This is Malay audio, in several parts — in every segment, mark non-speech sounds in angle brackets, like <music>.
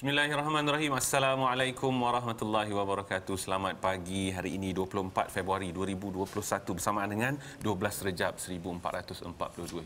Bismillahirrahmanirrahim. Assalamualaikum warahmatullahi wabarakatuh. Selamat pagi hari ini 24 Februari 2021 bersama dengan 12 Rejab 1442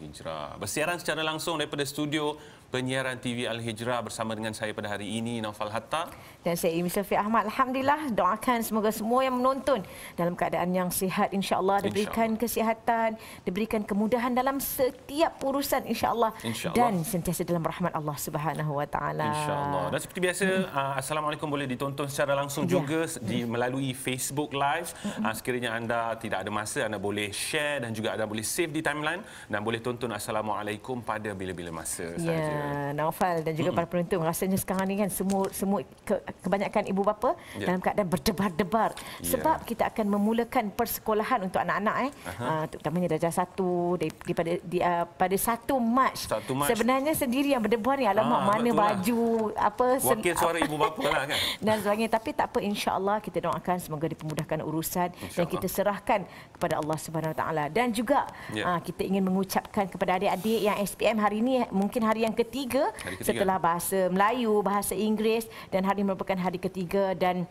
Hijrah. Bersiaran secara langsung daripada studio penyiaran TV Al-Hijrah bersama dengan saya pada hari ini, Naufal Hatta. Dan saya Imi Sofi Ahmad. Alhamdulillah, doakan semoga semua yang menonton dalam keadaan yang sihat. InsyaAllah, diberikan insya Allah. kesihatan, diberikan kemudahan dalam setiap urusan, insyaAllah. Insya dan sentiasa dalam rahmat Allah Subhanahu SWT. InsyaAllah. Dan seperti biasa, hmm. Uh, Assalamualaikum boleh ditonton secara langsung ya. juga di hmm. melalui Facebook Live. Hmm. Uh, sekiranya anda tidak ada masa, anda boleh share dan juga anda boleh save di timeline dan boleh tonton Assalamualaikum pada bila-bila masa ya. sahaja. Ah, Naufal dan juga para penonton rasanya sekarang ni kan semua semua ke, kebanyakan ibu bapa yeah. dalam keadaan berdebar-debar yeah. sebab kita akan memulakan persekolahan untuk anak-anak eh uh-huh. uh, terutamanya darjah 1 daripada di, uh, pada 1 ah, Mac sebenarnya sendiri yang berdebar ni alamak ah, mana lah. baju lah. apa wakil sen- suara ibu bapa lah kan <laughs> dan sebagainya tapi tak apa insya-Allah kita doakan semoga dipermudahkan urusan insya dan kita serahkan kepada Allah Subhanahu Wa Taala dan juga yeah. Ya. uh, kita ingin mengucapkan kepada adik-adik yang SPM hari ini mungkin hari yang ketiga, hari ketiga setelah bahasa Melayu, bahasa Inggeris dan hari merupakan hari ketiga dan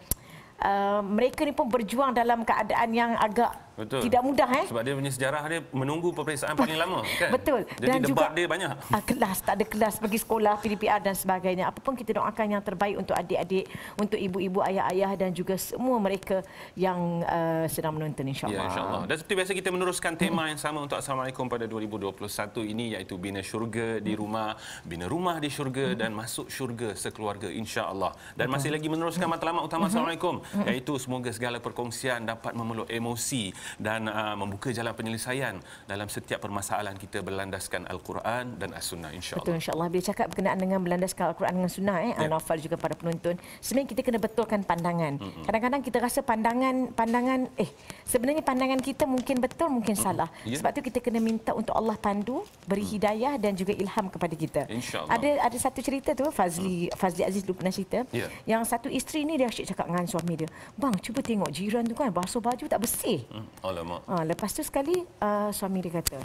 uh, mereka ni pun berjuang dalam keadaan yang agak Betul. Tidak mudah eh. Sebab dia punya sejarah dia menunggu peperiksaan paling lama <laughs> kan. Betul. Jadi dan debat juga, dia banyak. Uh, kelas tak ada kelas bagi sekolah PDPR dan sebagainya. Apapun kita doakan yang terbaik untuk adik-adik, untuk ibu-ibu, ayah-ayah dan juga semua mereka yang uh, sedang menonton insya-Allah. Ya insya-Allah. Dan seperti biasa kita meneruskan tema yang sama untuk Assalamualaikum pada 2021 ini iaitu bina syurga di mm. rumah, bina rumah di syurga dan masuk syurga sekeluarga insya-Allah. Dan masih lagi meneruskan matlamat utama Assalamualaikum iaitu semoga segala perkongsian dapat memeluk emosi dan uh, membuka jalan penyelesaian dalam setiap permasalahan kita berlandaskan Al-Quran dan As-Sunnah insya-Allah. Betul insya-Allah bila cakap berkenaan dengan berlandaskan Al-Quran dengan Sunnah eh yeah. Anwar juga pada penonton sebenarnya kita kena betulkan pandangan. Mm-hmm. Kadang-kadang kita rasa pandangan pandangan eh sebenarnya pandangan kita mungkin betul mungkin mm-hmm. salah. Yeah. Sebab tu kita kena minta untuk Allah pandu, beri mm-hmm. hidayah dan juga ilham kepada kita. Insya-Allah. Ada ada satu cerita tu Fazli mm-hmm. Fazli Aziz dulu pernah cerita. Yeah. Yang satu isteri ni dia asyik cakap dengan suami dia, "Bang, cuba tengok jiran tu kan basuh baju tak bersih." Mm-hmm. Alamak. Ha, lepas tu sekali uh, suami dia kata,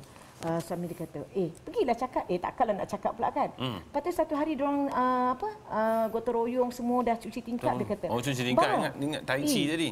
uh, suami dia kata, eh pergilah cakap. Eh takkanlah nak cakap pula kan. Hmm. Lepas tu satu hari diorang uh, apa, uh, gotong royong semua dah cuci tingkap. Hmm. Dia kata, oh cuci tingkap ingat, ingat tai chi eh. tadi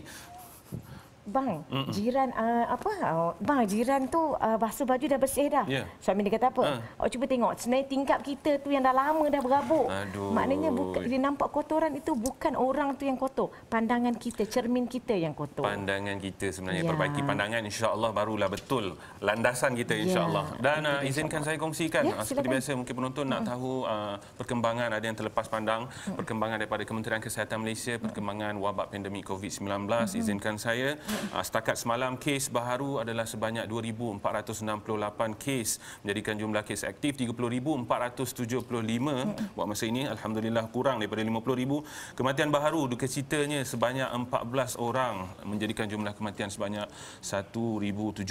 bang Mm-mm. jiran uh, apa uh, bang jiran tu uh, basuh baju dah bersih dah yeah. suami dia kata apa uh. oh cuba tengok senai tingkap kita tu yang dah lama dah berabuk Aduh. maknanya buka, dia nampak kotoran itu bukan orang tu yang kotor pandangan kita cermin kita yang kotor pandangan kita sebenarnya yeah. perbaiki pandangan insyaallah barulah betul landasan kita ya. insyaallah yeah. dan uh, izinkan saya kongsikan yeah, uh, seperti biasa mungkin penonton nak tahu uh, perkembangan ada yang terlepas pandang mm. perkembangan daripada Kementerian Kesihatan Malaysia perkembangan wabak pandemik COVID-19 mm. izinkan saya Ah, setakat semalam kes baharu adalah sebanyak 2468 kes menjadikan jumlah kes aktif 30475 hmm. buat masa ini alhamdulillah kurang daripada 50000 kematian baharu duka citanya sebanyak 14 orang menjadikan jumlah kematian sebanyak 1076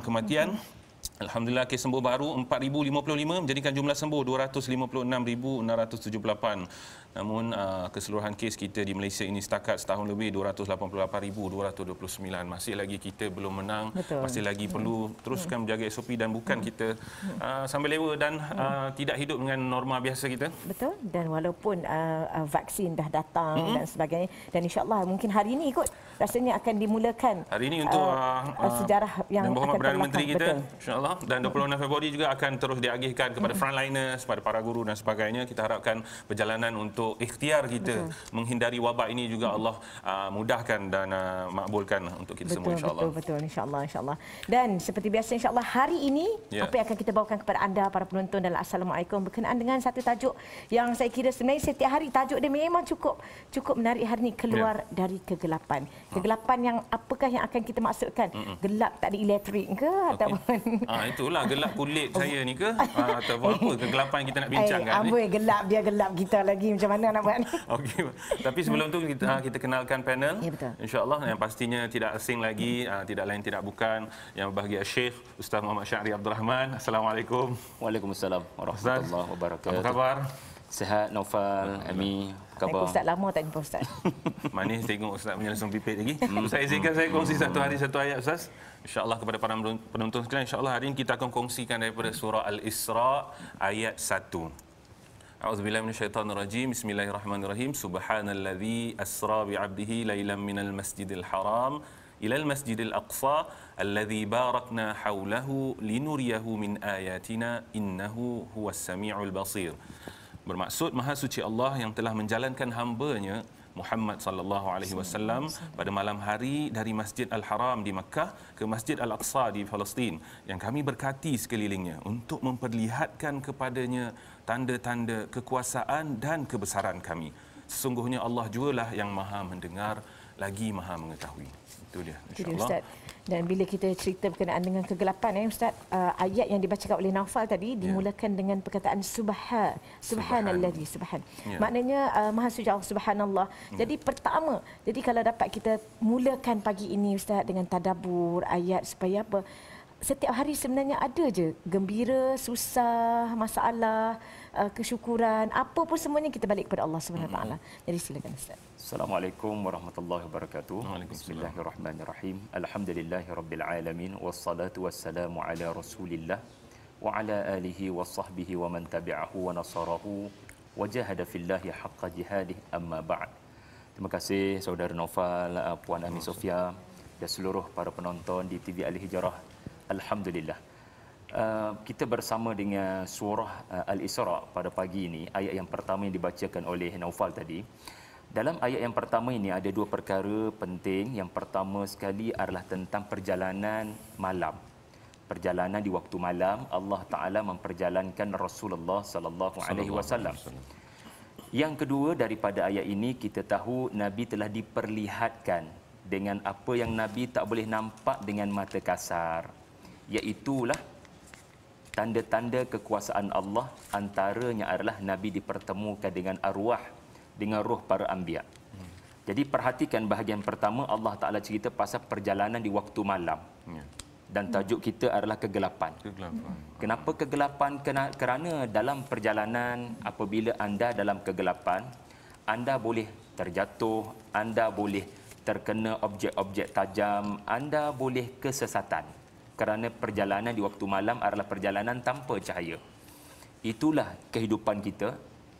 kematian mm Alhamdulillah kes sembuh baru 4055 menjadikan jumlah sembuh 256678. Namun uh, keseluruhan kes kita di Malaysia ini setakat setahun lebih 288229. Masih lagi kita belum menang. Betul. Masih lagi perlu hmm. teruskan hmm. menjaga SOP dan bukan hmm. kita uh, sambil lewa dan uh, tidak hidup dengan norma biasa kita. Betul. Dan walaupun vaksin dah datang hmm dan sebagainya dan insya-Allah mungkin hari ini ikut rasanya akan dimulakan hari ini untuk uh, uh, uh sejarah yang Yang Berhormat Perdana Menteri kita insyaallah dan 26 Februari juga akan terus diagihkan kepada frontliners kepada para guru dan sebagainya kita harapkan perjalanan untuk ikhtiar kita mm menghindari wabak ini juga Allah uh, mudahkan dan uh, makbulkan untuk kita betul, semua insyaallah betul betul insyaallah insyaallah dan seperti biasa insyaallah hari ini yeah. apa yang akan kita bawakan kepada anda para penonton dalam assalamualaikum berkenaan dengan satu tajuk yang saya kira sebenarnya setiap hari tajuk dia memang cukup cukup menarik hari ini keluar yeah. dari kegelapan Kegelapan yang apakah yang akan kita maksudkan? Mm-mm. Gelap tak ada elektrik ke okay. ataupun Ah ha, itulah gelap kulit oh. saya ni ke ha, ataupun apa kegelapan yang kita nak eh, bincangkan hey, ni. Ah gelap biar gelap kita lagi macam mana nak buat ni? <laughs> Okey. Tapi sebelum tu kita ah, kita kenalkan panel. Ya betul. Insya-Allah yang pastinya tidak asing lagi ha, tidak lain tidak bukan yang berbahagia Syekh Ustaz Muhammad Syahri Abdul Rahman. Assalamualaikum. Waalaikumsalam warahmatullahi wabarakatuh. Apa khabar? Sehat, Naufal, Amin. Khabar. Tengok Ustaz lama tak jumpa Ustaz. <laughs> Manis tengok Ustaz punya langsung pipit lagi. Hmm. Saya izinkan hmm. saya kongsi satu hari satu ayat Ustaz. InsyaAllah kepada para penonton sekalian. InsyaAllah hari ini kita akan kongsikan daripada surah Al-Isra ayat 1. أعوذ بالله من الشيطان الرجيم بسم الله الرحمن الرحيم سبحان الذي أسرى بعبده ليلا من المسجد الحرام إلى المسجد الأقصى الذي باركنا حوله لنريه من آياتنا إنه هو السميع البصير bermaksud Maha Suci Allah yang telah menjalankan hambanya Muhammad sallallahu alaihi wasallam pada malam hari dari Masjid Al-Haram di Makkah ke Masjid Al-Aqsa di Palestin yang kami berkati sekelilingnya untuk memperlihatkan kepadanya tanda-tanda kekuasaan dan kebesaran kami. Sesungguhnya Allah jualah yang maha mendengar lagi maha mengetahui itu dia insyaallah ustaz dan bila kita cerita berkenaan dengan kegelapan eh ustaz uh, ayat yang dibacakan oleh Naufal tadi yeah. dimulakan dengan perkataan subha subhanallazi subhan yeah. maknanya uh, maha suci Allah subhanallah yeah. Hmm. jadi pertama jadi kalau dapat kita mulakan pagi ini ustaz dengan tadabbur ayat supaya apa setiap hari sebenarnya ada je gembira, susah, masalah, uh, kesyukuran, apa pun semuanya kita balik kepada Allah Subhanahu hmm. taala. Jadi silakan Ustaz. Assalamualaikum warahmatullahi wabarakatuh. Bismillahirrahmanirrahim. Alhamdulillahirabbil alamin wassalatu wassalamu ala Rasulillah wa ala alihi wa wa man tabi'ahu wa nasarahu wa jahada fillahi haqqa jihadih amma ba'd. Terima kasih saudara Nova, uh, puan Ami Sofia dan seluruh para penonton di TV Al Hijrah Alhamdulillah. Uh, kita bersama dengan surah uh, Al-Isra pada pagi ini, ayat yang pertama yang dibacakan oleh Naufal tadi. Dalam ayat yang pertama ini ada dua perkara penting. Yang pertama sekali adalah tentang perjalanan malam. Perjalanan di waktu malam Allah Taala memperjalankan Rasulullah sallallahu alaihi wasallam. Yang kedua daripada ayat ini kita tahu Nabi telah diperlihatkan dengan apa yang Nabi tak boleh nampak dengan mata kasar, iaitulah tanda-tanda kekuasaan Allah antaranya adalah Nabi dipertemukan dengan arwah dengan roh para anbiya. Jadi perhatikan bahagian pertama Allah Taala cerita pasal perjalanan di waktu malam. Ya. Dan tajuk kita adalah kegelapan. kegelapan. Kenapa kegelapan? Kerana dalam perjalanan apabila anda dalam kegelapan, anda boleh terjatuh, anda boleh terkena objek-objek tajam, anda boleh kesesatan kerana perjalanan di waktu malam adalah perjalanan tanpa cahaya. Itulah kehidupan kita.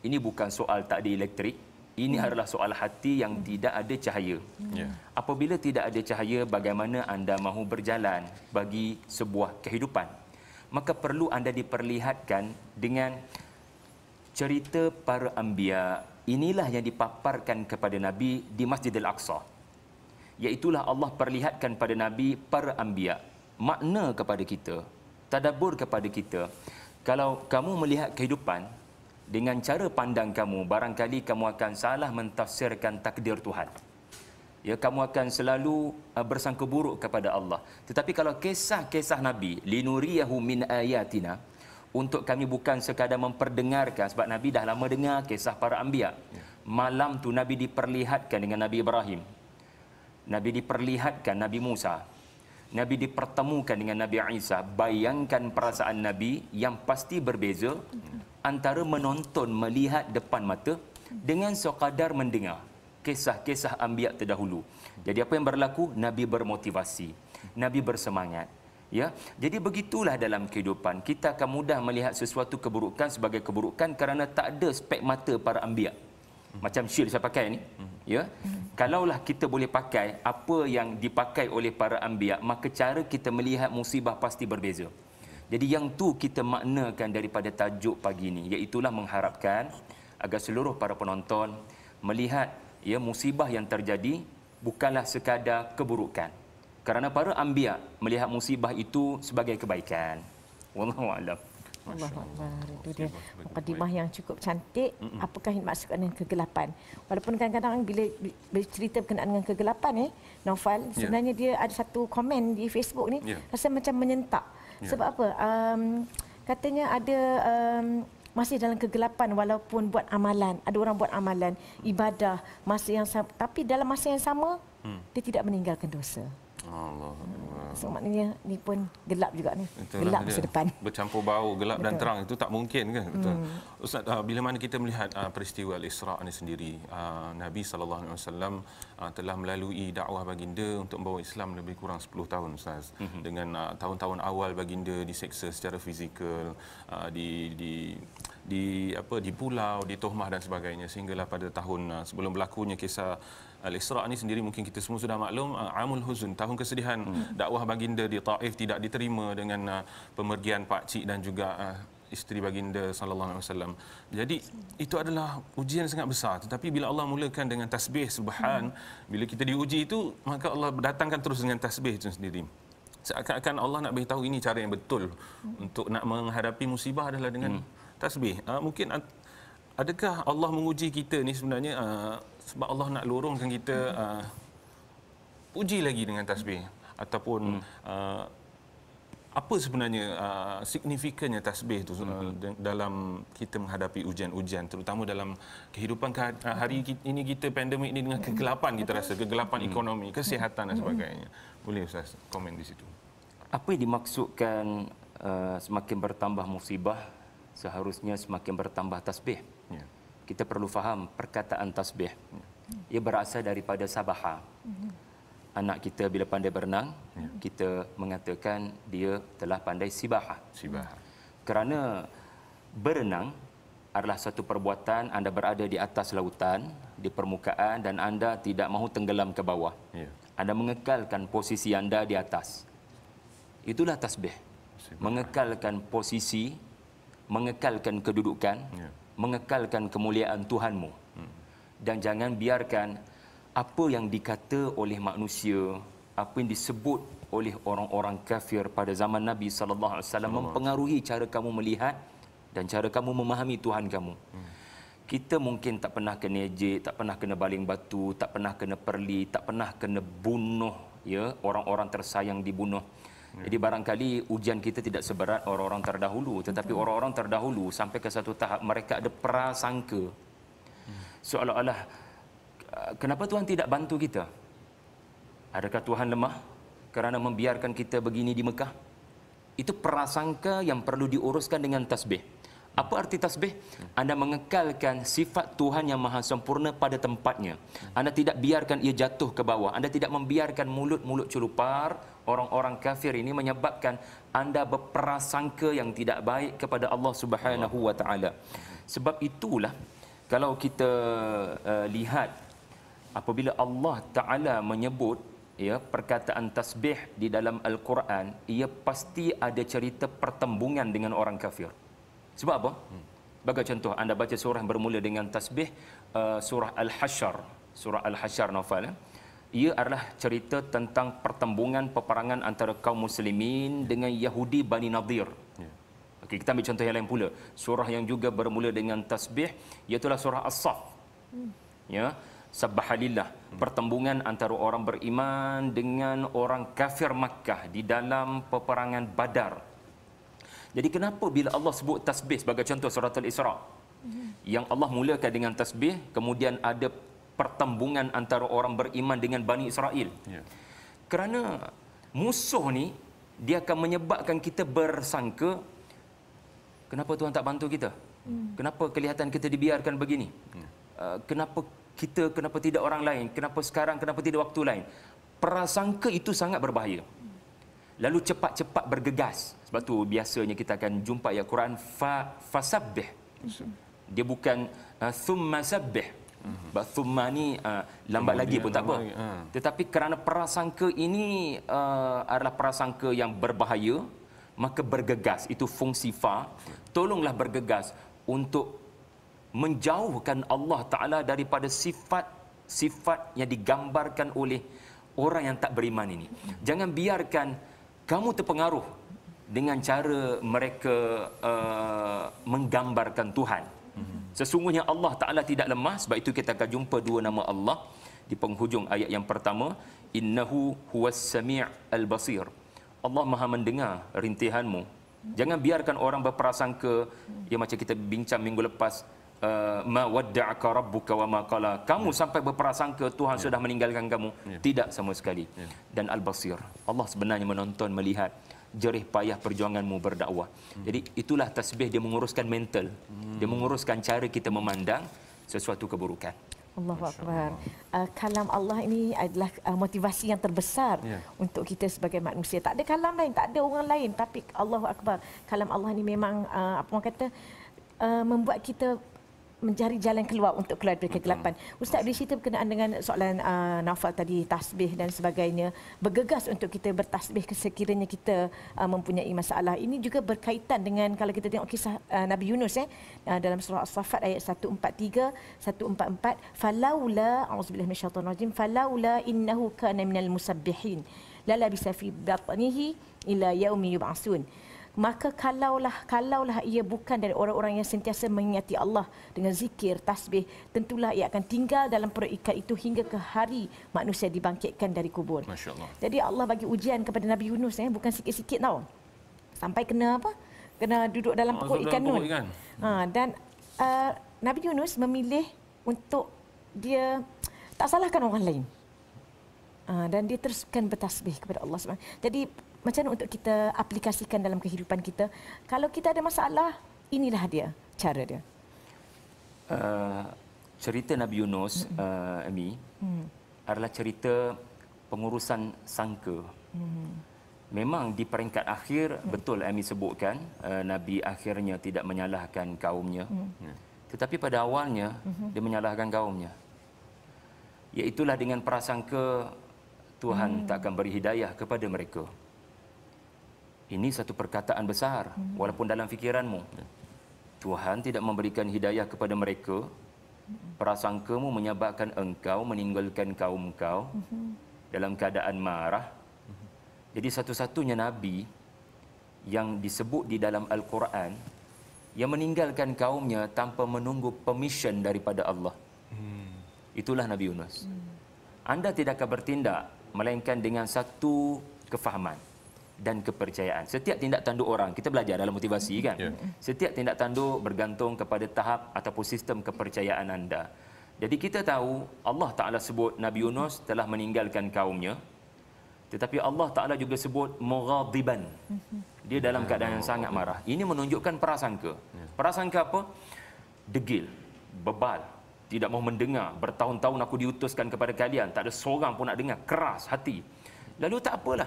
Ini bukan soal tak ada elektrik. Ini hmm. adalah soal hati yang hmm. tidak ada cahaya. Hmm. Yeah. Apabila tidak ada cahaya, bagaimana anda mahu berjalan bagi sebuah kehidupan? Maka perlu anda diperlihatkan dengan cerita para ambia. Inilah yang dipaparkan kepada Nabi di Masjid Al-Aqsa. Iaitulah Allah perlihatkan pada Nabi para ambia makna kepada kita, tadabur kepada kita. Kalau kamu melihat kehidupan dengan cara pandang kamu, barangkali kamu akan salah mentafsirkan takdir Tuhan. Ya, kamu akan selalu uh, bersangka buruk kepada Allah. Tetapi kalau kisah-kisah Nabi, linuriyahu min ayatina, untuk kami bukan sekadar memperdengarkan sebab Nabi dah lama dengar kisah para anbiya. Ya. Malam tu Nabi diperlihatkan dengan Nabi Ibrahim. Nabi diperlihatkan Nabi Musa, Nabi dipertemukan dengan Nabi Isa, bayangkan perasaan Nabi yang pasti berbeza antara menonton melihat depan mata dengan sekadar mendengar kisah-kisah ambiak terdahulu. Jadi apa yang berlaku? Nabi bermotivasi. Nabi bersemangat. Ya, jadi begitulah dalam kehidupan kita akan mudah melihat sesuatu keburukan sebagai keburukan kerana tak ada spek mata para ambiak macam shield saya pakai ni ya kalaulah kita boleh pakai apa yang dipakai oleh para anbiya maka cara kita melihat musibah pasti berbeza jadi yang tu kita maknakan daripada tajuk pagi ini iaitu mengharapkan agar seluruh para penonton melihat ya musibah yang terjadi bukanlah sekadar keburukan kerana para anbiya melihat musibah itu sebagai kebaikan wallahu a'lam Allahu Itu dia mukadimah yang cukup cantik. Apakah yang dimaksudkan dengan kegelapan? Walaupun kadang-kadang bila bercerita berkenaan dengan kegelapan eh, Novel ya. sebenarnya dia ada satu komen di Facebook ni yeah. rasa macam menyentak. Yeah. Sebab apa? Um, katanya ada um, masih dalam kegelapan walaupun buat amalan, ada orang buat amalan, hmm. ibadah masih yang sama, tapi dalam masa yang sama hmm. dia tidak meninggalkan dosa. Allah. So maknanya ni pun gelap juga ni. Itulah gelap lah, masa depan. Bercampur bau gelap Betul. dan terang itu tak mungkin kan? Hmm. Ustaz uh, bila mana kita melihat uh, peristiwa Al-Isra' ni sendiri uh, Nabi sallallahu alaihi wasallam uh, telah melalui dakwah baginda untuk membawa Islam lebih kurang 10 tahun ustaz. Hmm. Dengan uh, tahun-tahun awal baginda diseksa secara fizikal uh, di di di apa di pulau di Tohmah dan sebagainya sehinggalah pada tahun uh, sebelum berlakunya kisah Al-Isra' ni sendiri mungkin kita semua sudah maklum uh, Amul Huzun, tahun kesedihan hmm. dakwah baginda di Taif tidak diterima dengan uh, pemergian Pak Cik dan juga uh, isteri baginda sallallahu alaihi wasallam. Jadi itu adalah ujian yang sangat besar tetapi bila Allah mulakan dengan tasbih subhan hmm. bila kita diuji itu maka Allah datangkan terus dengan tasbih itu sendiri. Seakan-akan Allah nak beritahu ini cara yang betul hmm. untuk nak menghadapi musibah adalah dengan hmm. tasbih. Uh, mungkin adakah Allah menguji kita ni sebenarnya uh, sebab Allah nak lorongkan kita uh, puji lagi dengan tasbih ataupun hmm. uh, apa sebenarnya uh, signifikannya tasbih itu uh, hmm. dalam kita menghadapi ujian-ujian terutama dalam kehidupan uh, hari ini kita pandemik ini dengan kegelapan kita rasa kegelapan hmm. ekonomi kesihatan dan sebagainya boleh ustaz komen di situ apa yang dimaksudkan uh, semakin bertambah musibah seharusnya semakin bertambah tasbih hmm kita perlu faham perkataan tasbih. Ia berasal daripada sabaha. Anak kita bila pandai berenang, ya. kita mengatakan dia telah pandai sibaha. Sibaha. Kerana berenang adalah satu perbuatan anda berada di atas lautan, di permukaan dan anda tidak mahu tenggelam ke bawah. Ya. Anda mengekalkan posisi anda di atas. Itulah tasbih. Mengekalkan posisi, mengekalkan kedudukan. Ya mengekalkan kemuliaan Tuhanmu. Dan jangan biarkan apa yang dikata oleh manusia, apa yang disebut oleh orang-orang kafir pada zaman Nabi sallallahu alaihi wasallam mempengaruhi cara kamu melihat dan cara kamu memahami Tuhan kamu. Kita mungkin tak pernah kena ejek, tak pernah kena baling batu, tak pernah kena perli, tak pernah kena bunuh ya, orang-orang tersayang dibunuh. Ya. Jadi barangkali ujian kita tidak seberat orang-orang terdahulu tetapi Betul. Hmm. orang-orang terdahulu sampai ke satu tahap mereka ada prasangka. Hmm. Seolah-olah ah, kenapa Tuhan tidak bantu kita? Adakah Tuhan lemah kerana membiarkan kita begini di Mekah? Itu prasangka yang perlu diuruskan dengan tasbih. Hmm. Apa arti tasbih? Anda mengekalkan sifat Tuhan yang maha sempurna pada tempatnya. Anda tidak biarkan ia jatuh ke bawah. Anda tidak membiarkan mulut-mulut celupar orang-orang kafir ini menyebabkan anda berprasangka yang tidak baik kepada Allah Subhanahu wa taala. Sebab itulah kalau kita uh, lihat apabila Allah taala menyebut ya perkataan tasbih di dalam al-Quran ia pasti ada cerita pertembungan dengan orang kafir. Sebab apa? Bagai contoh, anda baca surah bermula dengan tasbih uh, surah Al-Hashar. Surah Al-Hashar novel. Ya? Eh? Ia adalah cerita tentang pertembungan peperangan antara kaum muslimin dengan Yahudi Bani Nadir. Ya. Okay, kita ambil contoh yang lain pula. Surah yang juga bermula dengan tasbih, iaitulah surah As-Saf. Ya? Sabahalillah. Hmm. Pertembungan antara orang beriman dengan orang kafir Makkah di dalam peperangan Badar. Jadi kenapa bila Allah sebut tasbih sebagai contoh suratul Isra? Yang Allah mulakan dengan tasbih, kemudian ada pertembungan antara orang beriman dengan Bani Israel. Yeah. Kerana musuh ni dia akan menyebabkan kita bersangka kenapa Tuhan tak bantu kita? Mm. Kenapa kelihatan kita dibiarkan begini? Yeah. Ya. Uh, kenapa kita kenapa tidak orang lain? Kenapa sekarang kenapa tidak waktu lain? Prasangka itu sangat berbahaya. Lalu cepat-cepat bergegas. Sebab tu biasanya kita akan jumpa ya Quran fa fasabbih. Dia bukan uh, thumma sabbih. Mhm. Sebab thumma ni uh, lambat lagi pun tak apa. Ha. Tetapi kerana prasangka ini uh, adalah prasangka yang berbahaya, maka bergegas itu fungsi fa. Tolonglah bergegas untuk menjauhkan Allah Taala daripada sifat-sifat yang digambarkan oleh orang yang tak beriman ini. Mhm. Jangan biarkan kamu terpengaruh dengan cara mereka uh, menggambarkan Tuhan. Mhm. Sesungguhnya Allah Taala tidak lemah sebab itu kita akan jumpa dua nama Allah di penghujung ayat yang pertama innahu huwas samii' al basir. Allah Maha mendengar rintihanmu. Jangan biarkan orang berprasangka yang macam kita bincang minggu lepas uh, ma wadda'aka rabbuka wa ma Kamu yeah. sampai berprasangka Tuhan yeah. sudah meninggalkan kamu. Yeah. Tidak sama sekali. Yeah. Dan al basir. Allah sebenarnya menonton melihat jerih payah perjuanganmu berdakwah. Jadi itulah tasbih dia menguruskan mental. Dia menguruskan cara kita memandang sesuatu keburukan. Allahuakbar. Uh, ah, kalam Allah ini adalah uh, motivasi yang terbesar yeah. untuk kita sebagai manusia. Tak ada kalam lain, tak ada orang lain tapi Allahuakbar. Kalam Allah ini memang uh, apa orang kata uh, membuat kita mencari jalan keluar untuk keluar dari kegelapan. Ustaz boleh cerita berkenaan dengan soalan uh, nafal tadi, tasbih dan sebagainya. Bergegas untuk kita bertasbih sekiranya kita uh, mempunyai masalah. Ini juga berkaitan dengan kalau kita tengok kisah uh, Nabi Yunus eh, uh, dalam surah As-Saffat ayat 143, 144. Falaula, a'udzubillah minasyaitan rajim, falaula innahu kana minal musabbihin. Lala bisafi batnihi ila yaumi yub'asun maka kalaulah kalaulah ia bukan dari orang-orang yang sentiasa mengingati Allah dengan zikir tasbih tentulah ia akan tinggal dalam perikat itu hingga ke hari manusia dibangkitkan dari kubur masyaallah jadi Allah bagi ujian kepada Nabi Yunus eh bukan sikit-sikit tau sampai kena apa kena duduk dalam ah, pokok ikan nun ha dan uh, Nabi Yunus memilih untuk dia tak salahkan orang lain uh, dan dia teruskan bertasbih kepada Allah Subhanahu jadi macam mana untuk kita aplikasikan dalam kehidupan kita kalau kita ada masalah inilah dia cara dia uh, cerita Nabi Yunus uh, Ami hmm. adalah cerita pengurusan sangka hmm. memang di peringkat akhir hmm. betul Ami sebutkan uh, Nabi akhirnya tidak menyalahkan kaumnya hmm. tetapi pada awalnya hmm. dia menyalahkan kaumnya iaitu dengan prasangka Tuhan hmm. tak akan beri hidayah kepada mereka. Ini satu perkataan besar hmm walaupun dalam fikiranmu. Tuhan tidak memberikan hidayah kepada mereka. Mm-hmm. menyebabkan engkau meninggalkan kaum kau mm-hmm. dalam keadaan marah. Mm-hmm. Jadi satu-satunya nabi yang disebut di dalam al-Quran yang meninggalkan kaumnya tanpa menunggu permission daripada Allah. Hmm. Itulah Nabi Yunus. Mm-hmm. Anda tidak akan bertindak melainkan dengan satu kefahaman. mm dan kepercayaan. Setiap tindak tanduk orang, kita belajar dalam motivasi kan. Yeah. Setiap tindak tanduk bergantung kepada tahap ataupun sistem kepercayaan anda. Jadi kita tahu Allah Taala sebut Nabi Yunus telah meninggalkan kaumnya. Tetapi Allah Taala juga sebut mughadiban. Dia dalam ya, keadaan yang sangat marah. Ini menunjukkan prasangka. Ya. Prasangka apa? Degil, bebal, tidak mahu mendengar. Bertahun-tahun aku diutuskan kepada kalian, tak ada seorang pun nak dengar. Keras hati. Lalu tak apalah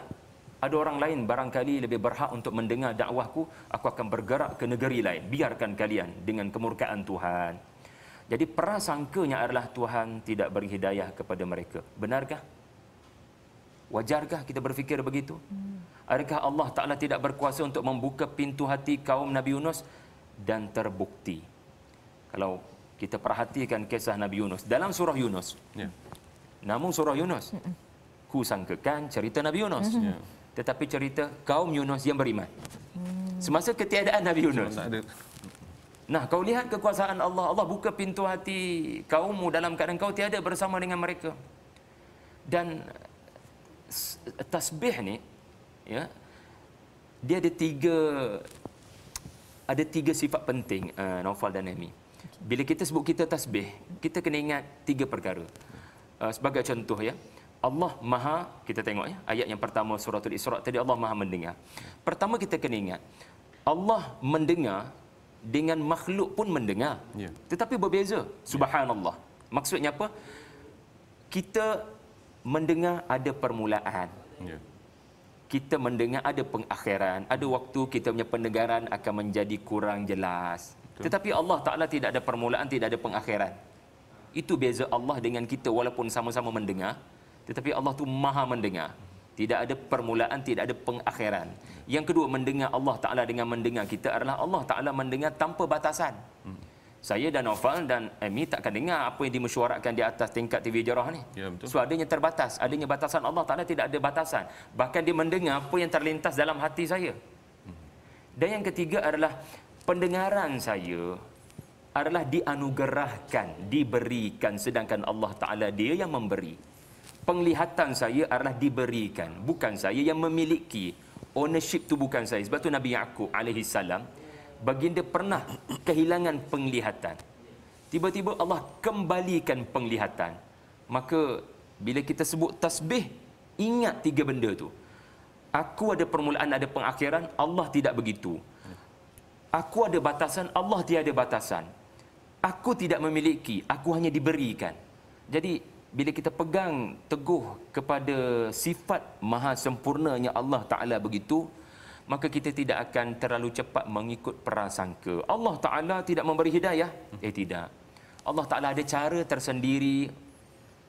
ada orang lain barangkali lebih berhak untuk mendengar dakwahku aku akan bergerak ke negeri lain biarkan kalian dengan kemurkaan Tuhan jadi prasangkanya adalah Tuhan tidak beri hidayah kepada mereka benarkah wajarkah kita berfikir begitu adakah Allah taala tidak berkuasa untuk membuka pintu hati kaum Nabi Yunus dan terbukti kalau kita perhatikan kisah Nabi Yunus dalam surah Yunus ya namun surah Yunus ku sangkakan cerita Nabi Yunus ya tetapi cerita kaum Yunus yang beriman. Semasa ketiadaan Nabi Yunus. Nah, kau lihat kekuasaan Allah. Allah buka pintu hati kaummu dalam keadaan kau tiada bersama dengan mereka. Dan tasbih ni ya dia ada tiga ada tiga sifat penting uh, Naufal dan Nehmi. Bila kita sebut kita tasbih, kita kena ingat tiga perkara. Uh, sebagai contoh ya, Allah Maha kita tengok ya ayat yang pertama surah Al-Isra tadi Allah Maha mendengar. Pertama kita kena ingat Allah mendengar dengan makhluk pun mendengar. Yeah. Tetapi berbeza. Subhanallah. Yeah. Maksudnya apa? Kita mendengar ada permulaan. Yeah. Kita mendengar ada pengakhiran, ada waktu kita punya pendengaran akan menjadi kurang jelas. Betul. Tetapi Allah Taala tidak ada permulaan, tidak ada pengakhiran. Itu beza Allah dengan kita walaupun sama-sama mendengar. Tetapi Allah tu maha mendengar. Tidak ada permulaan, tidak ada pengakhiran. Yang kedua, mendengar Allah Ta'ala dengan mendengar kita adalah Allah Ta'ala mendengar tanpa batasan. Hmm. Saya dan Ofal dan Amy takkan dengar apa yang dimesyuarakan di atas tingkat TV Jarah ni. Ya, betul. So adanya terbatas, adanya batasan Allah Ta'ala tidak ada batasan. Bahkan dia mendengar apa yang terlintas dalam hati saya. Hmm. Dan yang ketiga adalah pendengaran saya adalah dianugerahkan, diberikan sedangkan Allah Ta'ala dia yang memberi penglihatan saya adalah diberikan bukan saya yang memiliki ownership tu bukan saya sebab tu Nabi Yaqub alaihi salam baginda pernah kehilangan penglihatan tiba-tiba Allah kembalikan penglihatan maka bila kita sebut tasbih ingat tiga benda tu aku ada permulaan ada pengakhiran Allah tidak begitu aku ada batasan Allah tiada batasan aku tidak memiliki aku hanya diberikan jadi bila kita pegang teguh kepada sifat maha sempurnanya Allah Ta'ala begitu, maka kita tidak akan terlalu cepat mengikut prasangka. Allah Ta'ala tidak memberi hidayah? Eh tidak. Allah Ta'ala ada cara tersendiri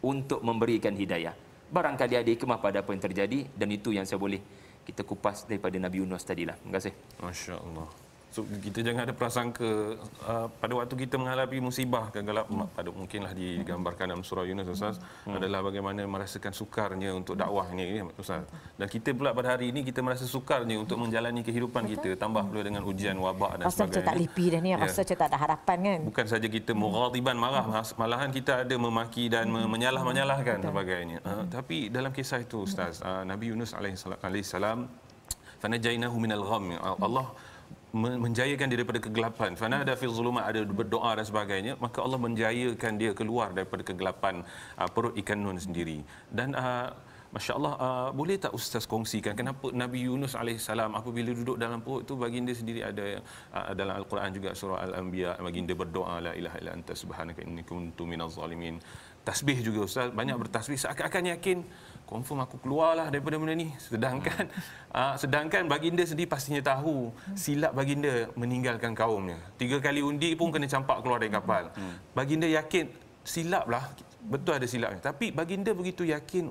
untuk memberikan hidayah. Barangkali ada hikmah pada apa yang terjadi dan itu yang saya boleh kita kupas daripada Nabi Yunus tadilah. Terima kasih. Masya Allah. So, kita jangan ada prasangka uh, pada waktu kita mengalami musibah kegelap kan, hmm. pada mungkinlah digambarkan dalam surah Yunus Ustaz hmm. adalah bagaimana merasakan sukarnya untuk dakwahnya ini, Ustaz. Dan kita pula pada hari ini kita merasa sukarnya untuk menjalani kehidupan Betul. kita tambah pula dengan ujian wabak dan rasa sebagainya. Rasa tak lipi dah ni, ya. rasa yeah. tak ada harapan kan. Bukan saja kita mughatiban marah hmm. malahan kita ada memaki dan hmm. menyalah-menyalahkan sebagainya. Uh, hmm. tapi dalam kisah itu Ustaz, hmm. uh, Nabi Yunus alaihi salam fanajainahu minal gham. Ya, Allah hmm menjayakan dia daripada kegelapan fa ada fi zulumat ada berdoa dan sebagainya maka Allah menjayakan dia keluar daripada kegelapan uh, perut ikan nun sendiri dan uh, masya-Allah uh, boleh tak ustaz kongsikan kenapa Nabi Yunus alaihi salam apabila duduk dalam perut tu baginda sendiri ada uh, dalam al-Quran juga surah al-anbiya baginda berdoa la ilaha illa anta subhanaka inni kuntu minaz zalimin tasbih juga ustaz banyak bertasbih seakan-akan yakin confirm aku keluarlah daripada benda ni sedangkan hmm. uh, <laughs> sedangkan baginda sendiri pastinya tahu hmm. silap baginda meninggalkan kaumnya tiga kali undi pun kena campak keluar dari kapal hmm. hmm. baginda yakin silaplah betul ada silapnya tapi baginda begitu yakin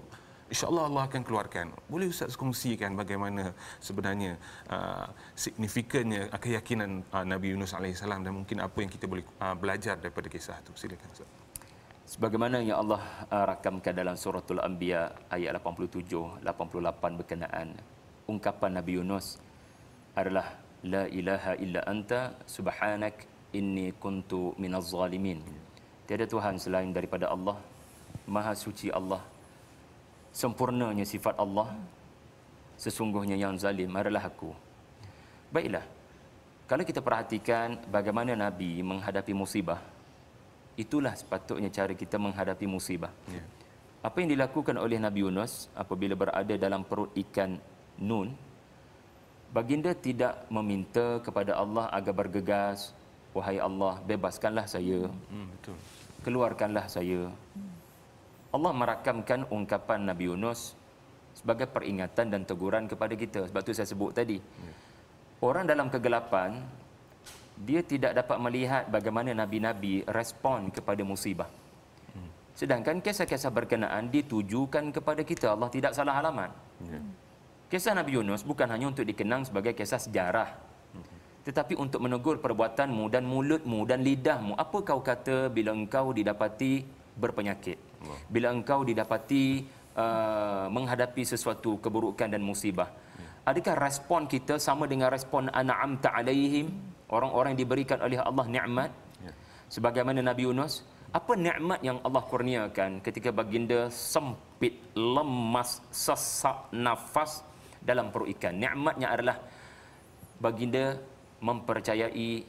insyaallah Allah akan keluarkan boleh ustaz kongsikan bagaimana sebenarnya uh, ah, signifikannya keyakinan uh, Nabi Yunus alaihissalam dan mungkin apa yang kita boleh uh, belajar daripada kisah itu silakan ustaz Sebagaimana yang Allah uh, rakamkan dalam surah al Anbiya ayat 87 88 berkenaan ungkapan Nabi Yunus adalah la ilaha illa anta subhanak inni kuntu minaz zalimin. Tiada tuhan selain daripada Allah. Maha suci Allah. Sempurnanya sifat Allah. Sesungguhnya yang zalim adalah aku. Baiklah. Kalau kita perhatikan bagaimana Nabi menghadapi musibah, Itulah sepatutnya cara kita menghadapi musibah. Ya. Apa yang dilakukan oleh Nabi Yunus apabila berada dalam perut ikan Nun, baginda tidak meminta kepada Allah agar bergegas, wahai Allah, bebaskanlah saya. Hmm, hmm, Keluarkanlah saya. Allah merakamkan ungkapan Nabi Yunus sebagai peringatan dan teguran kepada kita. Sebab itu saya sebut tadi. Ya. Orang dalam kegelapan dia tidak dapat melihat bagaimana nabi-nabi respon kepada musibah. Sedangkan kisah-kisah berkenaan ditujukan kepada kita. Allah tidak salah halaman. Ya. Kisah Nabi Yunus bukan hanya untuk dikenang sebagai kisah sejarah. Tetapi untuk menegur perbuatanmu dan mulutmu dan lidahmu. Apa kau kata bila engkau didapati berpenyakit? Bila engkau didapati uh, menghadapi sesuatu keburukan dan musibah? Ya. Adakah respon kita sama dengan respon an'amta alaihim? orang-orang yang diberikan oleh Allah nikmat ya. sebagaimana Nabi Yunus apa nikmat yang Allah kurniakan ketika baginda sempit lemas sesak nafas dalam perut ikan nikmatnya adalah baginda mempercayai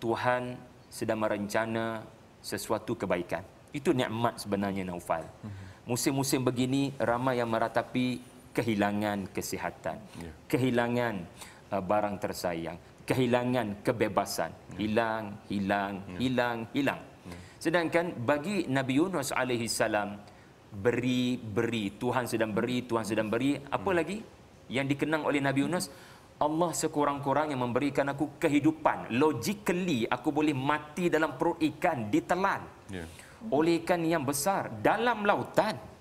Tuhan sedang merencana sesuatu kebaikan itu nikmat sebenarnya Naufal mhm. musim-musim begini ramai yang meratapi kehilangan kesihatan ya. kehilangan uh, barang tersayang kehilangan kebebasan hmm. hilang hilang hmm. hilang hilang hmm. sedangkan bagi Nabi Yunus alaihi salam beri beri Tuhan sedang beri Tuhan sedang beri apa lagi yang dikenang oleh Nabi Yunus Allah sekurang kurang yang memberikan aku kehidupan logically aku boleh mati dalam perut ikan ditelan ya. oleh ikan yang besar dalam lautan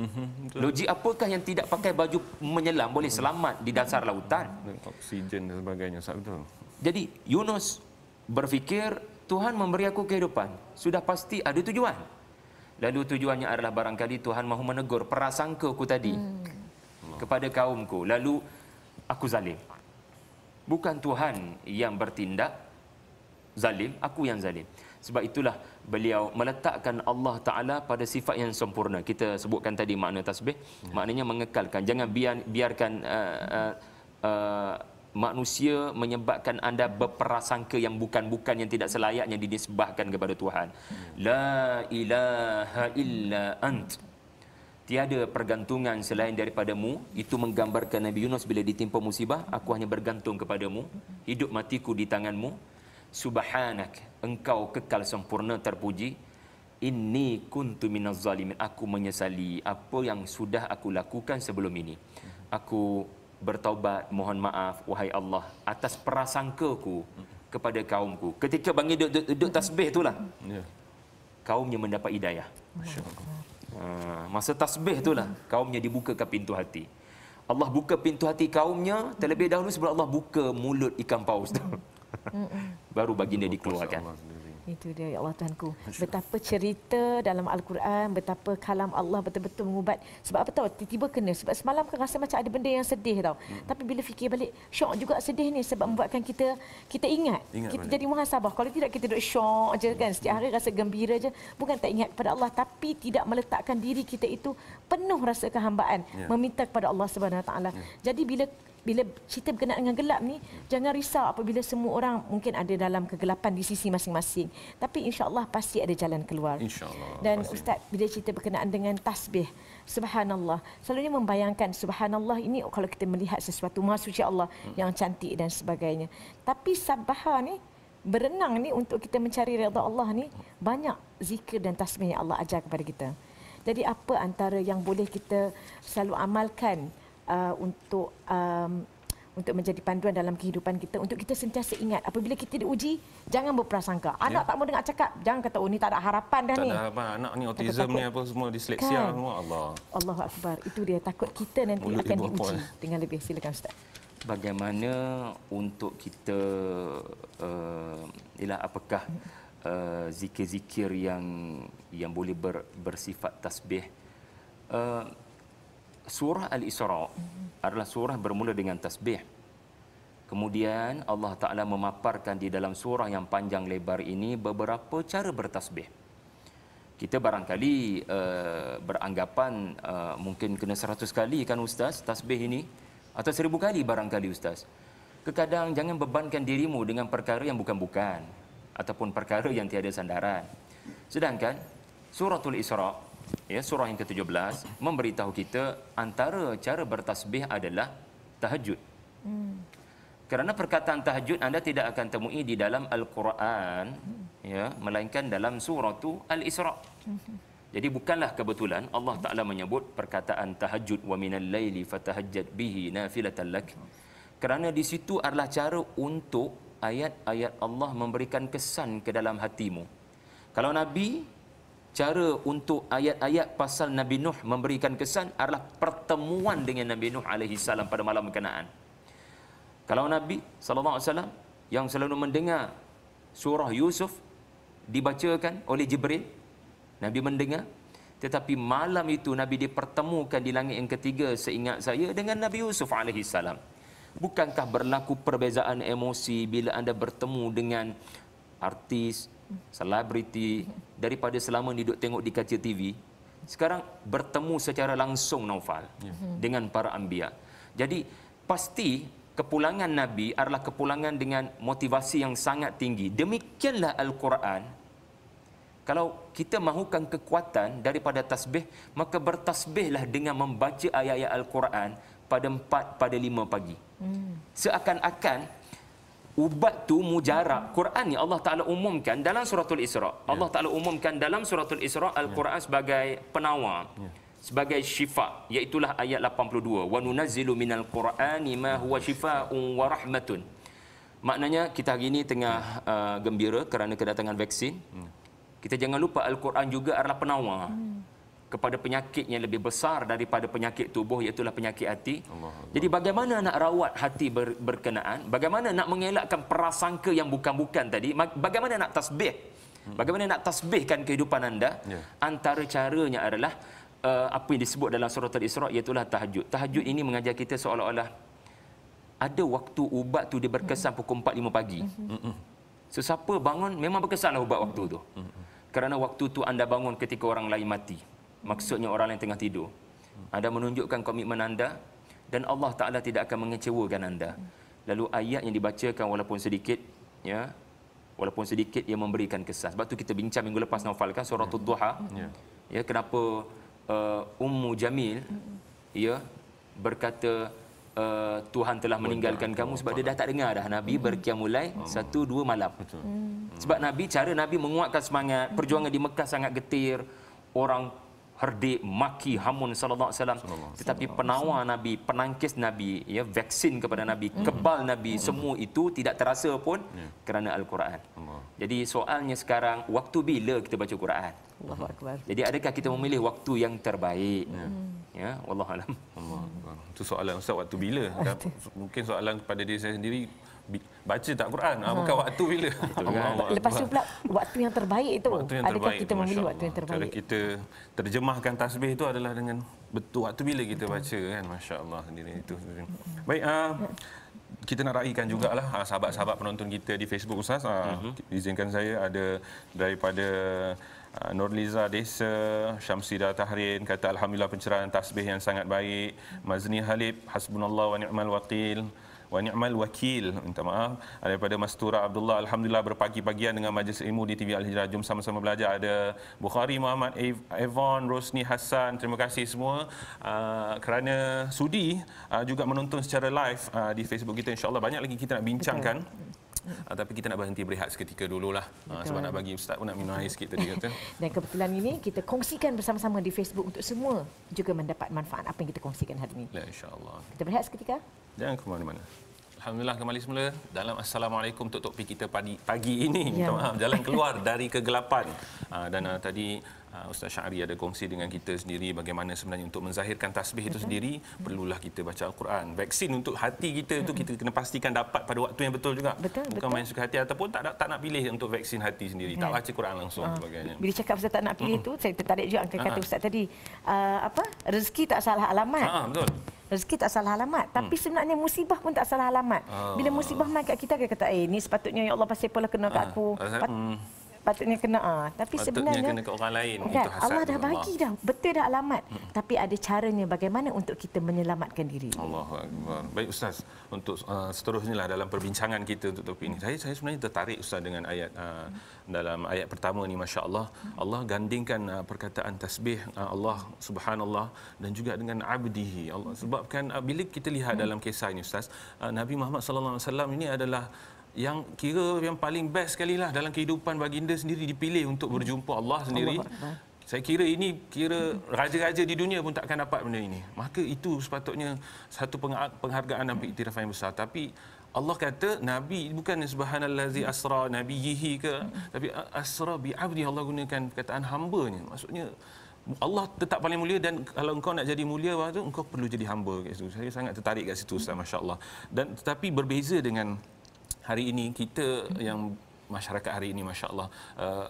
Mhm, Logik apakah yang tidak pakai baju menyelam boleh selamat di dasar lautan? Oksigen dan sebagainya, Ustaz betul. Jadi Yunus berfikir Tuhan memberi aku kehidupan. Sudah pasti ada tujuan. Lalu tujuannya adalah barangkali Tuhan mahu menegur prasangka ku tadi hmm. kepada kaumku. Lalu aku zalim. Bukan Tuhan yang bertindak zalim, aku yang zalim. Sebab itulah beliau meletakkan Allah Ta'ala pada sifat yang sempurna. Kita sebutkan tadi makna tasbih. Ya. Maknanya mengekalkan. Jangan biar, biarkan uh, uh, uh, manusia menyebabkan anda berperasangka yang bukan-bukan yang tidak selayaknya dinisbahkan kepada Tuhan. Ya. La ilaha illa ant. Tiada pergantungan selain daripadamu. Itu menggambarkan Nabi Yunus bila ditimpa musibah. Aku hanya bergantung kepadamu. Hidup matiku di tanganmu. Subhanak engkau kekal sempurna terpuji inni kuntu minaz zalimin aku menyesali apa yang sudah aku lakukan sebelum ini aku bertaubat mohon maaf wahai Allah atas prasangkaku kepada kaumku ketika bangi duduk, duduk, duduk tasbih itulah ya. kaumnya mendapat hidayah ha, masa tasbih itulah kaumnya dibukakan pintu hati Allah buka pintu hati kaumnya terlebih dahulu sebelum Allah buka mulut ikan paus tu baru baginda dikeluarkan. Itu dia ya Allah Tuhanku. Betapa cerita dalam Al-Quran, betapa kalam Allah betul-betul mengubat. Sebab apa tahu tiba-tiba kena. Sebab semalam kan rasa macam ada benda yang sedih tahu. Hmm. Tapi bila fikir balik, syok juga sedih ni sebab hmm. membuatkan kita kita ingat. ingat kita balik. jadi muhasabah. Kalau tidak kita duduk syok je kan. Setiap hari rasa gembira je. Bukan tak ingat kepada Allah tapi tidak meletakkan diri kita itu penuh rasa kehambaan. Yeah. Meminta kepada Allah SWT. Yeah. Jadi bila bila cerita berkenaan dengan gelap ni jangan risau apabila semua orang mungkin ada dalam kegelapan di sisi masing-masing tapi insyaallah pasti ada jalan keluar insyaallah dan pasti. ustaz bila cerita berkenaan dengan tasbih subhanallah selalunya membayangkan subhanallah ini kalau kita melihat sesuatu maha suci Allah hmm. yang cantik dan sebagainya tapi sabaha ni berenang ni untuk kita mencari redha Allah ni hmm. banyak zikir dan tasbih yang Allah ajar kepada kita jadi apa antara yang boleh kita selalu amalkan uh, untuk um, untuk menjadi panduan dalam kehidupan kita untuk kita sentiasa ingat apabila kita diuji jangan berprasangka anak yeah. tak mau dengar cakap jangan kata oh ni tak ada harapan dah tak ni tak ada harapan anak ni autism ni apa semua disleksia kan. semua Allah Allah akbar itu dia takut kita nanti Mulut akan diuji pun. dengan lebih silakan ustaz bagaimana untuk kita uh, ialah apakah hmm. uh, zikir-zikir yang yang boleh ber, bersifat tasbih uh, surah Al-Isra adalah surah bermula dengan tasbih. Kemudian Allah Ta'ala memaparkan di dalam surah yang panjang lebar ini beberapa cara bertasbih. Kita barangkali uh, beranggapan uh, mungkin kena seratus kali kan Ustaz tasbih ini. Atau seribu kali barangkali Ustaz. Kekadang jangan bebankan dirimu dengan perkara yang bukan-bukan. Ataupun perkara yang tiada sandaran. Sedangkan suratul Isra' ya surah yang ke-17 memberitahu kita antara cara bertasbih adalah tahajud. Hmm. Kerana perkataan tahajud anda tidak akan temui di dalam al-Quran hmm. ya melainkan dalam surah tu al-Isra. Hmm. Jadi bukanlah kebetulan Allah Taala menyebut perkataan tahajud wa minal laili fatahajjat bihi nafilatan lak. Kerana di situ adalah cara untuk ayat-ayat Allah memberikan kesan ke dalam hatimu. Kalau Nabi cara untuk ayat-ayat pasal Nabi Nuh memberikan kesan adalah pertemuan dengan Nabi Nuh alaihi salam pada malam kenaan. Kalau Nabi sallallahu alaihi wasallam yang selalu mendengar surah Yusuf dibacakan oleh Jibril, Nabi mendengar tetapi malam itu Nabi dipertemukan di langit yang ketiga seingat saya dengan Nabi Yusuf alaihi salam. Bukankah berlaku perbezaan emosi bila anda bertemu dengan artis, selebriti daripada selama ni duduk tengok di kaca TV sekarang bertemu secara langsung Naufal ya. dengan para anbiya. Jadi pasti kepulangan nabi adalah kepulangan dengan motivasi yang sangat tinggi. Demikianlah al-Quran. Kalau kita mahukan kekuatan daripada tasbih, maka bertasbihlah dengan membaca ayat-ayat al-Quran pada 4 pada 5 pagi. Hmm. Seakan-akan ubat tu mujarab. Quran ni Allah Ta'ala umumkan dalam suratul Isra. Yeah. Allah Ta'ala umumkan dalam suratul Isra Al-Quran yeah. sebagai penawar. Yeah. Sebagai syifa. Iaitulah ayat 82. وَنُنَزِّلُ مِنَ الْقُرْآنِ مَا هُوَ شِفَاءٌ وَرَحْمَةٌ Maknanya kita hari ini tengah yeah. uh, gembira kerana kedatangan vaksin. Yeah. Kita jangan lupa Al-Quran juga adalah penawar. Yeah. Hmm kepada penyakit yang lebih besar daripada penyakit tubuh iaitu penyakit hati. Allah Allah. Jadi bagaimana nak rawat hati ber, berkenaan? Bagaimana nak mengelakkan prasangka yang bukan-bukan tadi? Bagaimana nak tasbih? Hmm. Bagaimana nak tasbihkan kehidupan anda? Yeah. Antara caranya adalah uh, apa yang disebut dalam surah Al-Isra iaitu tahajud. Tahajud ini mengajar kita seolah-olah ada waktu ubat tu dia berkesan mm-hmm. pukul 4 5 pagi. Mm-hmm. So siapa bangun memang berkesanlah ubat waktu tu. Mm-hmm. Kerana waktu tu anda bangun ketika orang lain mati maksudnya orang yang tengah tidur. Anda menunjukkan komitmen anda dan Allah Taala tidak akan mengecewakan anda. Lalu ayat yang dibacakan walaupun sedikit ya walaupun sedikit ia memberikan kesan. Sebab tu kita bincang minggu lepas Naufal kan surah ya. Duha. Ya. ya kenapa uh, Ummu Jamil ya berkata uh, Tuhan telah meninggalkan kamu sebab dia dah tak dengar dah Nabi hmm. berkiam mulai hmm. satu dua malam. Sebab Nabi cara Nabi menguatkan semangat perjuangan di Mekah sangat getir orang herdi maki hamun sallallahu alaihi wasallam tetapi penawar nabi penangkis nabi ya vaksin kepada nabi hmm. kebal nabi hmm. semua itu tidak terasa pun yeah. kerana al-Quran. Jadi soalnya sekarang waktu bila kita baca Quran? Jadi adakah kita memilih waktu yang terbaik? Yeah. Ya, ya wallahu alam. Allah. Itu soalan ustaz waktu bila? <laughs> Mungkin soalan kepada diri saya sendiri baca tak Quran ah, ha. bukan waktu bila kan? lepas tu pula waktu yang terbaik itu waktu yang terbaik kita memilih waktu yang terbaik cara kita terjemahkan tasbih itu adalah dengan betul waktu bila kita baca kan masya-Allah sendiri itu baik uh, kita nak raikan jugalah uh, sahabat-sahabat penonton kita di Facebook Ustaz uh, huh mhm. izinkan saya ada daripada Uh, Nurliza Desa, Syamsida Tahrin kata Alhamdulillah pencerahan tasbih yang sangat baik. Mazni Halib, Hasbunallah wa ni'mal wakil wa ni'mal wakil minta maaf daripada Mastura Abdullah alhamdulillah berpagi-pagian dengan majlis ilmu di TV Al-Hijrah jom sama-sama belajar ada Bukhari Muhammad Evon Rosni Hassan terima kasih semua uh, kerana sudi uh, juga menonton secara live uh, di Facebook kita insyaallah banyak lagi kita nak bincangkan Betul uh, tapi kita nak berhenti berehat seketika dululah uh, sebab nak bagi ustaz pun nak minum air sikit tadi kata. Dan kebetulan ini kita kongsikan bersama-sama di Facebook untuk semua juga mendapat manfaat apa yang kita kongsikan hari ini. Ya insya-Allah. Kita berehat seketika. Jangan ke mana-mana. Alhamdulillah kembali semula dalam Assalamualaikum untuk topik kita pagi, pagi ini. Ya. Minta maaf, jalan keluar dari kegelapan. Uh, dan uh, tadi Ah, Ustaz Syari ada kongsi dengan kita sendiri bagaimana sebenarnya untuk menzahirkan tasbih itu sendiri perlulah kita baca Al-Quran. Vaksin untuk hati kita itu kita kena pastikan dapat pada waktu yang betul juga. Betul, Bukan betul. main suka hati ataupun tak tak nak pilih untuk vaksin hati sendiri. Tak baca al Quran langsung ah. sebagainya. Bila cakap pasal tak nak pilih itu saya tertarik juga angkat kata ah. Ustaz tadi. Uh, apa? Rezeki tak salah alamat. Ha, betul. Rezeki tak salah alamat. Hmm. Tapi sebenarnya musibah pun tak salah alamat. Bila musibah main kat kita, kita kata, eh ni sepatutnya Ya Allah pasti pula kena kat aku. Ha, patutnya kena ah tapi patutnya sebenarnya kena ke orang lain kan, itu Allah dah Allah. bagi dah betul dah alamat hmm. tapi ada caranya bagaimana untuk kita menyelamatkan diri Allahuakbar baik ustaz untuk uh, seterusnya lah dalam perbincangan kita untuk topik ini saya saya sebenarnya tertarik ustaz dengan ayat uh, hmm. dalam ayat pertama ni masya-Allah hmm. Allah gandingkan uh, perkataan tasbih uh, Allah subhanallah dan juga dengan abdihi Allah sebabkan uh, bila kita lihat hmm. dalam kisah ini ustaz uh, Nabi Muhammad SAW ini adalah yang kira yang paling best sekali lah dalam kehidupan baginda sendiri dipilih untuk berjumpa Allah sendiri. Allah. Saya kira ini kira raja-raja di dunia pun takkan dapat benda ini. Maka itu sepatutnya satu penghargaan dan iktiraf yang besar. Tapi Allah kata Nabi bukan subhanallazi asra Nabi yihi ke tapi asra bi abdi Allah gunakan perkataan ni. maksudnya Allah tetap paling mulia dan kalau engkau nak jadi mulia waktu engkau perlu jadi hamba Saya sangat tertarik kat situ Ustaz masya-Allah. Dan tetapi berbeza dengan hari ini kita yang masyarakat hari ini masya-Allah uh,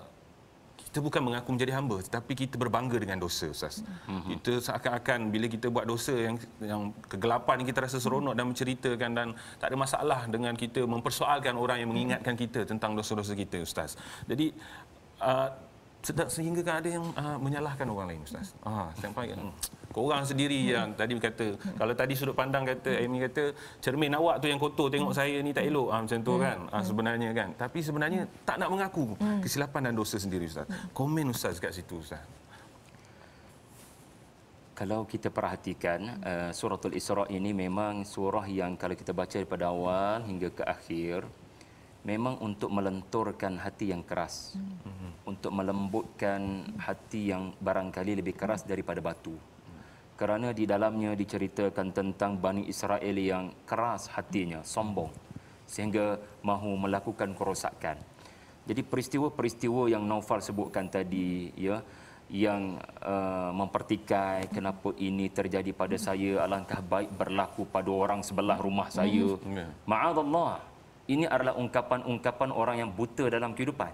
kita bukan mengaku menjadi hamba tetapi kita berbangga dengan dosa ustaz. Mm-hmm. Kita seakan-akan bila kita buat dosa yang yang kegelapan kita rasa seronok mm-hmm. dan menceritakan dan tak ada masalah dengan kita mempersoalkan orang yang mengingatkan kita tentang dosa-dosa kita ustaz. Jadi uh, sehingga kan ada yang uh, menyalahkan orang lain ustaz. Ah sampai Kau orang sendiri yang tadi kata kalau tadi sudut pandang kata Amy kata cermin awak tu yang kotor tengok saya ni tak elok ah macam tu hmm. kan. Ah hmm. sebenarnya kan. Tapi sebenarnya tak nak mengaku hmm. kesilapan dan dosa sendiri ustaz. Komen ustaz dekat situ ustaz. Kalau kita perhatikan uh, suratul Isra ini memang surah yang kalau kita baca daripada awal hingga ke akhir memang untuk melenturkan hati yang keras hmm untuk melembutkan hati yang barangkali lebih keras daripada batu kerana di dalamnya diceritakan tentang Bani Israel yang keras hatinya sombong sehingga mahu melakukan kerosakan jadi peristiwa-peristiwa yang Naufal sebutkan tadi ya yang uh, mempertikai kenapa ini terjadi pada saya alangkah baik berlaku pada orang sebelah rumah saya hmm. ya. ma'adallah mm ini adalah ungkapan-ungkapan orang yang buta dalam kehidupan.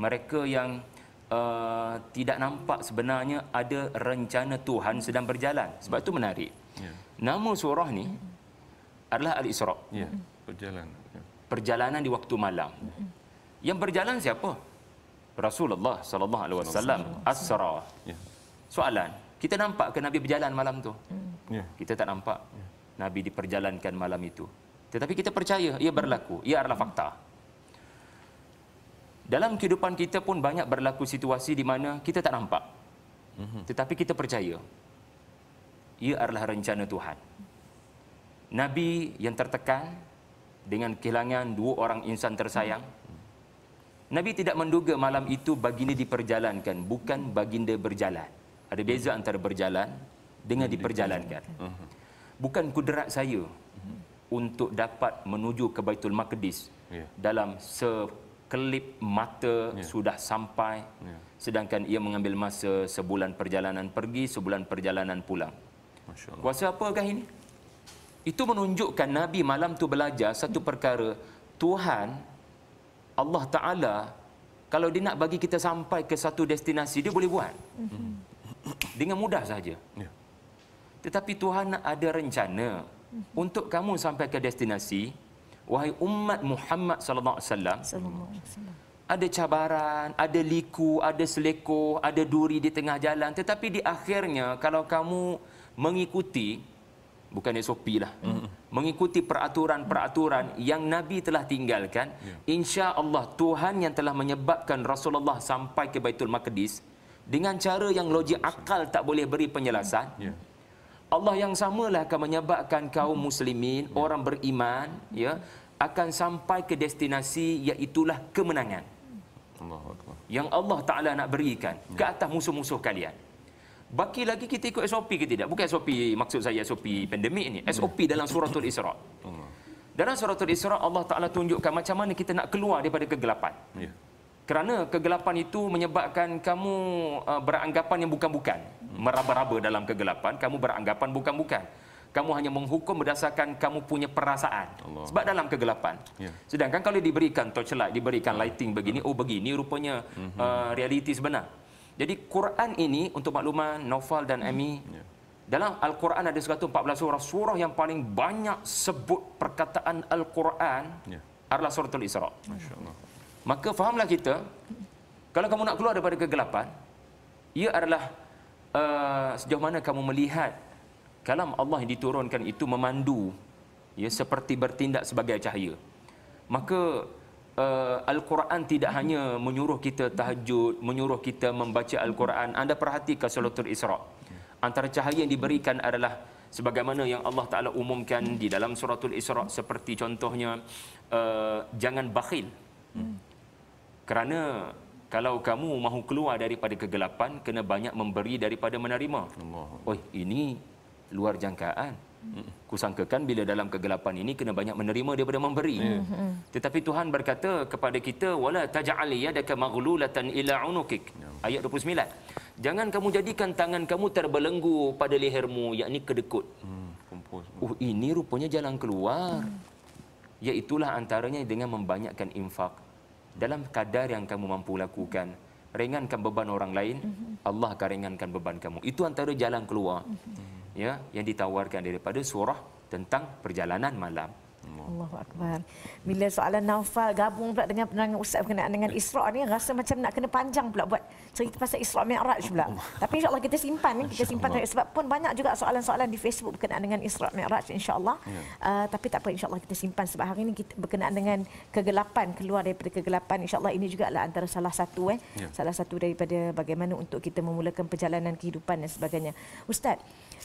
Mereka yang uh, tidak nampak sebenarnya ada rencana Tuhan sedang berjalan. Sebab itu menarik. Ya. Nama surah ni adalah Al-Isra. Ya, perjalanan. Ya. Perjalanan di waktu malam. Yang berjalan siapa? Rasulullah sallallahu alaihi wasallam Asra. Ya. Soalan, kita nampak ke Nabi berjalan malam tu? Kita tak nampak. Nabi diperjalankan malam itu. Tetapi kita percaya ia berlaku, ia adalah fakta. Dalam kehidupan kita pun banyak berlaku situasi di mana kita tak nampak. Mhm. Tetapi kita percaya ia adalah rencana Tuhan. Nabi yang tertekan dengan kehilangan dua orang insan tersayang. Nabi tidak menduga malam itu baginda diperjalankan, bukan baginda berjalan. Ada beza antara berjalan dengan diperjalankan. Bukan kudrat saya untuk dapat menuju ke Baitul Maqdis yeah. dalam sekelip mata yeah. sudah sampai yeah. sedangkan ia mengambil masa sebulan perjalanan pergi sebulan perjalanan pulang masyaallah kuasa apakah ini itu menunjukkan nabi malam tu belajar satu perkara Tuhan Allah taala kalau dia nak bagi kita sampai ke satu destinasi dia boleh buat mm-hmm. dengan mudah saja yeah. tetapi Tuhan ada rencana Mhm. untuk kamu sampai ke destinasi wahai umat Muhammad sallallahu alaihi wasallam ada cabaran ada liku ada seleko ada duri di tengah jalan tetapi di akhirnya kalau kamu mengikuti bukan SOP lah mm-hmm. mengikuti peraturan-peraturan mm-hmm. yang nabi telah tinggalkan yeah. insya-Allah Tuhan yang telah menyebabkan Rasulullah sampai ke Baitul Maqdis dengan cara yang logik akal tak boleh beri penjelasan yeah. Allah yang samalah akan menyebabkan kaum muslimin, hmm. orang beriman, ya, akan sampai ke destinasi iaitulah kemenangan. Allah yang Allah Ta'ala nak berikan ya. ke atas musuh-musuh kalian. Baki lagi kita ikut SOP ke tidak? Bukan SOP maksud saya SOP pandemik ni. Ya. SOP dalam suratul Isra. Dalam suratul Isra, Allah Ta'ala tunjukkan macam mana kita nak keluar daripada kegelapan. Ya. Kerana kegelapan itu menyebabkan kamu uh, beranggapan yang bukan-bukan meraba-raba dalam kegelapan, kamu beranggapan bukan-bukan. Kamu hanya menghukum berdasarkan kamu punya perasaan. Allah. Sebab dalam kegelapan. Yeah. Sedangkan kalau diberikan torchlight, diberikan ya. lighting begini, oh begini rupanya mm-hmm. uh, realiti sebenar. Jadi Quran ini untuk makluman Nofal dan Ami, yeah. dalam Al-Quran ada 114 surah. Surah yang paling banyak sebut perkataan Al-Quran yeah. adalah suratul Isra. Maka fahamlah kita, kalau kamu nak keluar daripada kegelapan, ia adalah... Ah, sejauh mana kamu melihat kalam Allah yang diturunkan itu memandu ya seperti bertindak sebagai cahaya maka uh, al-Quran tidak hanya menyuruh kita tahajud menyuruh kita membaca al-Quran anda perhatikan surah isra antara cahaya yang diberikan adalah sebagaimana yang Allah Taala umumkan di dalam suratul isra seperti contohnya uh, jangan bakhil hmm. kerana kalau kamu mahu keluar daripada kegelapan kena banyak memberi daripada menerima Allah. oh ini luar jangkaan kusangkakan bila dalam kegelapan ini kena banyak menerima daripada memberi yeah. Mm-hmm. tetapi Tuhan berkata kepada kita wala taj'al yadaka maghlulatan ila unukik ya ayat 29 jangan kamu jadikan tangan kamu terbelenggu pada lehermu yakni kedekut hmm, oh ini rupanya jalan keluar mm. Ya itulah antaranya dengan membanyakkan infak dalam kadar yang kamu mampu lakukan ringankan beban orang lain mhm. Allah akan ringankan beban kamu itu antara jalan keluar mhm. ya yang ditawarkan daripada surah tentang perjalanan malam Allahu Akbar. Bila soalan Naufal gabung pula dengan penerangan Ustaz berkenaan dengan Isra' ni rasa macam nak kena panjang pula buat cerita pasal Isra' Mi'raj pula. Tapi insyaAllah kita simpan ni. Kita simpan sebab pun banyak juga soalan-soalan di Facebook berkenaan dengan Isra' Mi'raj insyaAllah. Ya. Uh, tapi tak apa insyaAllah kita simpan sebab hari ini kita berkenaan dengan kegelapan. Keluar daripada kegelapan insyaAllah ini juga adalah antara salah satu eh. Ya. Salah satu daripada bagaimana untuk kita memulakan perjalanan kehidupan dan sebagainya. Ustaz,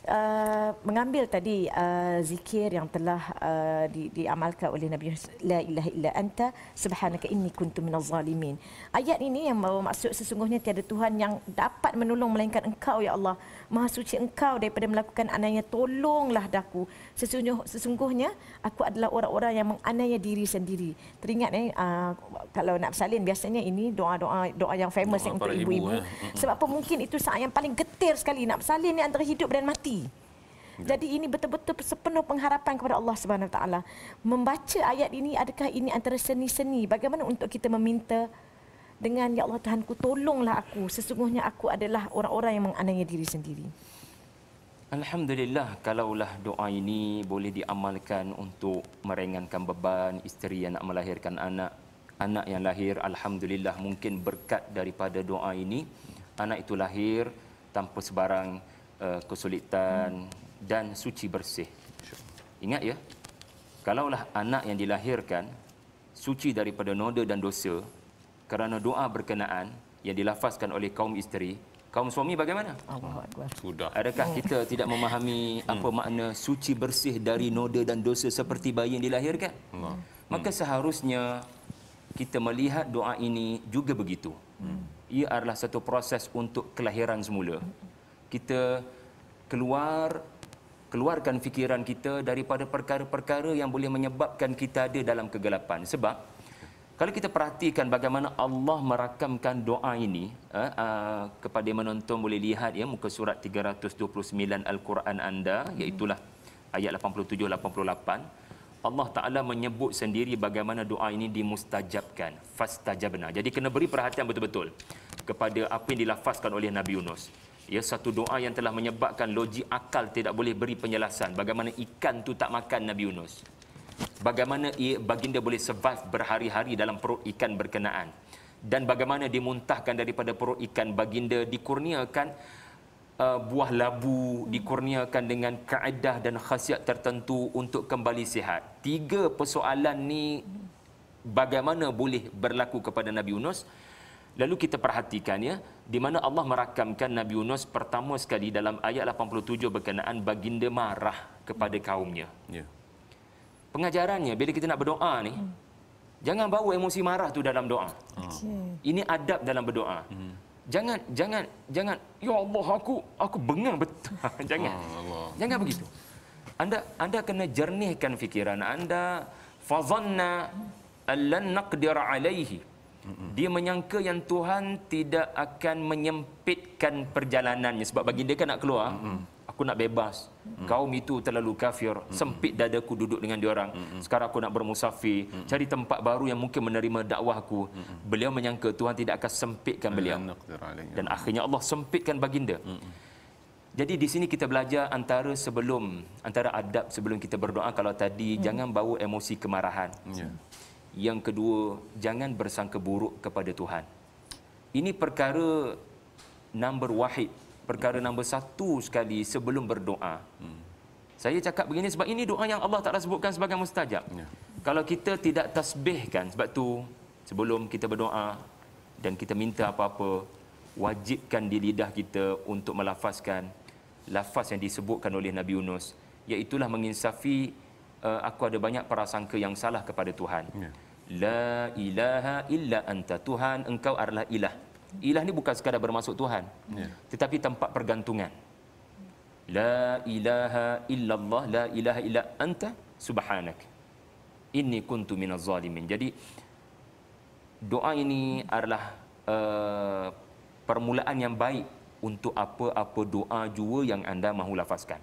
Uh, mengambil tadi uh, zikir yang telah uh, di, diamalkan oleh Nabi la ilaha illa anta subhanaka inni kuntu minaz zalimin. Ayat ini yang bawa maksud sesungguhnya tiada tuhan yang dapat menolong melainkan engkau ya Allah. Maha suci engkau daripada melakukan anaya tolonglah daku. Sesungguh, sesungguhnya aku adalah orang-orang yang menganiaya diri sendiri. Teringat eh, uh, kalau nak salin biasanya ini doa-doa doa yang famous doa yang untuk ibu-ibu. Eh. Sebab apa mungkin itu saat yang paling getir sekali nak salin ni antara hidup dan mati. Ya. Jadi ini betul-betul sepenuh pengharapan kepada Allah Subhanahu Wa Taala. Membaca ayat ini adakah ini antara seni-seni bagaimana untuk kita meminta dengan ya Allah Tuhanku tolonglah aku sesungguhnya aku adalah orang-orang yang menganiaya diri sendiri. Alhamdulillah kalaulah doa ini boleh diamalkan untuk meringankan beban isteri yang nak melahirkan anak. Anak yang lahir alhamdulillah mungkin berkat daripada doa ini anak itu lahir tanpa sebarang uh, kesulitan hmm. dan suci bersih. Ingat ya. Kalaulah anak yang dilahirkan suci daripada noda dan dosa, kerana doa berkenaan yang dilafazkan oleh kaum isteri kaum suami bagaimana sudah adakah kita tidak memahami apa hmm. makna suci bersih dari noda dan dosa seperti bayi yang dilahirkan hmm. maka hmm. seharusnya kita melihat doa ini juga begitu ia adalah satu proses untuk kelahiran semula kita keluar keluarkan fikiran kita daripada perkara-perkara yang boleh menyebabkan kita ada dalam kegelapan sebab kalau kita perhatikan bagaimana Allah merakamkan doa ini eh, uh, kepada menonton boleh lihat ya muka surat 329 Al-Quran anda iaitu ayat 87 88 Allah Taala menyebut sendiri bagaimana doa ini dimustajabkan fastajabna. Jadi kena beri perhatian betul-betul kepada apa yang dilafazkan oleh Nabi Yunus. Ya satu doa yang telah menyebabkan logik akal tidak boleh beri penjelasan bagaimana ikan tu tak makan Nabi Yunus bagaimana ia, baginda boleh survive berhari-hari dalam perut ikan berkenaan dan bagaimana dimuntahkan daripada perut ikan baginda dikurniakan uh, buah labu dikurniakan dengan kaedah dan khasiat tertentu untuk kembali sihat. Tiga persoalan ni bagaimana boleh berlaku kepada Nabi Yunus? Lalu kita perhatikan ya di mana Allah merakamkan Nabi Yunus pertama sekali dalam ayat 87 berkenaan baginda marah kepada kaumnya. Yeah pengajarannya bila kita nak berdoa ni hmm. jangan bawa emosi marah tu dalam doa okay. Hmm. ini adab dalam berdoa hmm. Jangan jangan jangan ya Allah aku aku bengang betul. <laughs> jangan. Allah. Jangan begitu. Anda anda kena jernihkan fikiran anda. Fazanna allan naqdir alaihi. Dia menyangka yang Tuhan tidak akan menyempitkan perjalanannya sebab bagi dia kan nak keluar. Aku nak bebas. Hmm. Kaum itu terlalu kafir, hmm. sempit dadaku duduk dengan diorang. Hmm. Sekarang aku nak bermusafir, hmm. cari tempat baru yang mungkin menerima dakwahku. Hmm. Beliau menyangka Tuhan tidak akan sempitkan hmm. beliau. Dan akhirnya Allah sempitkan baginda. Hmm. Jadi di sini kita belajar antara sebelum, antara adab sebelum kita berdoa. Kalau tadi, hmm. jangan bawa emosi kemarahan. Yeah. Yang kedua, jangan bersangka buruk kepada Tuhan. Ini perkara number wahid perkara hmm. nombor satu sekali sebelum berdoa. Hmm. Saya cakap begini sebab ini doa yang Allah Ta'ala sebutkan sebagai mustajab. Ya. Kalau kita tidak tasbihkan sebab tu sebelum kita berdoa dan kita minta apa-apa wajibkan di lidah kita untuk melafazkan lafaz yang disebutkan oleh Nabi Yunus iaitu menginsafi uh, aku ada banyak prasangka yang salah kepada Tuhan. Ya. La ilaha illa anta Tuhan engkau adalah ilah. Ilah ni bukan sekadar bermaksud Tuhan. Yeah. Tetapi tempat pergantungan. La ilaha illallah, la ilaha illa anta subhanak. Inni kuntu minaz zalimin. Jadi doa ini adalah uh, permulaan yang baik untuk apa-apa doa jua yang anda mahu lafazkan.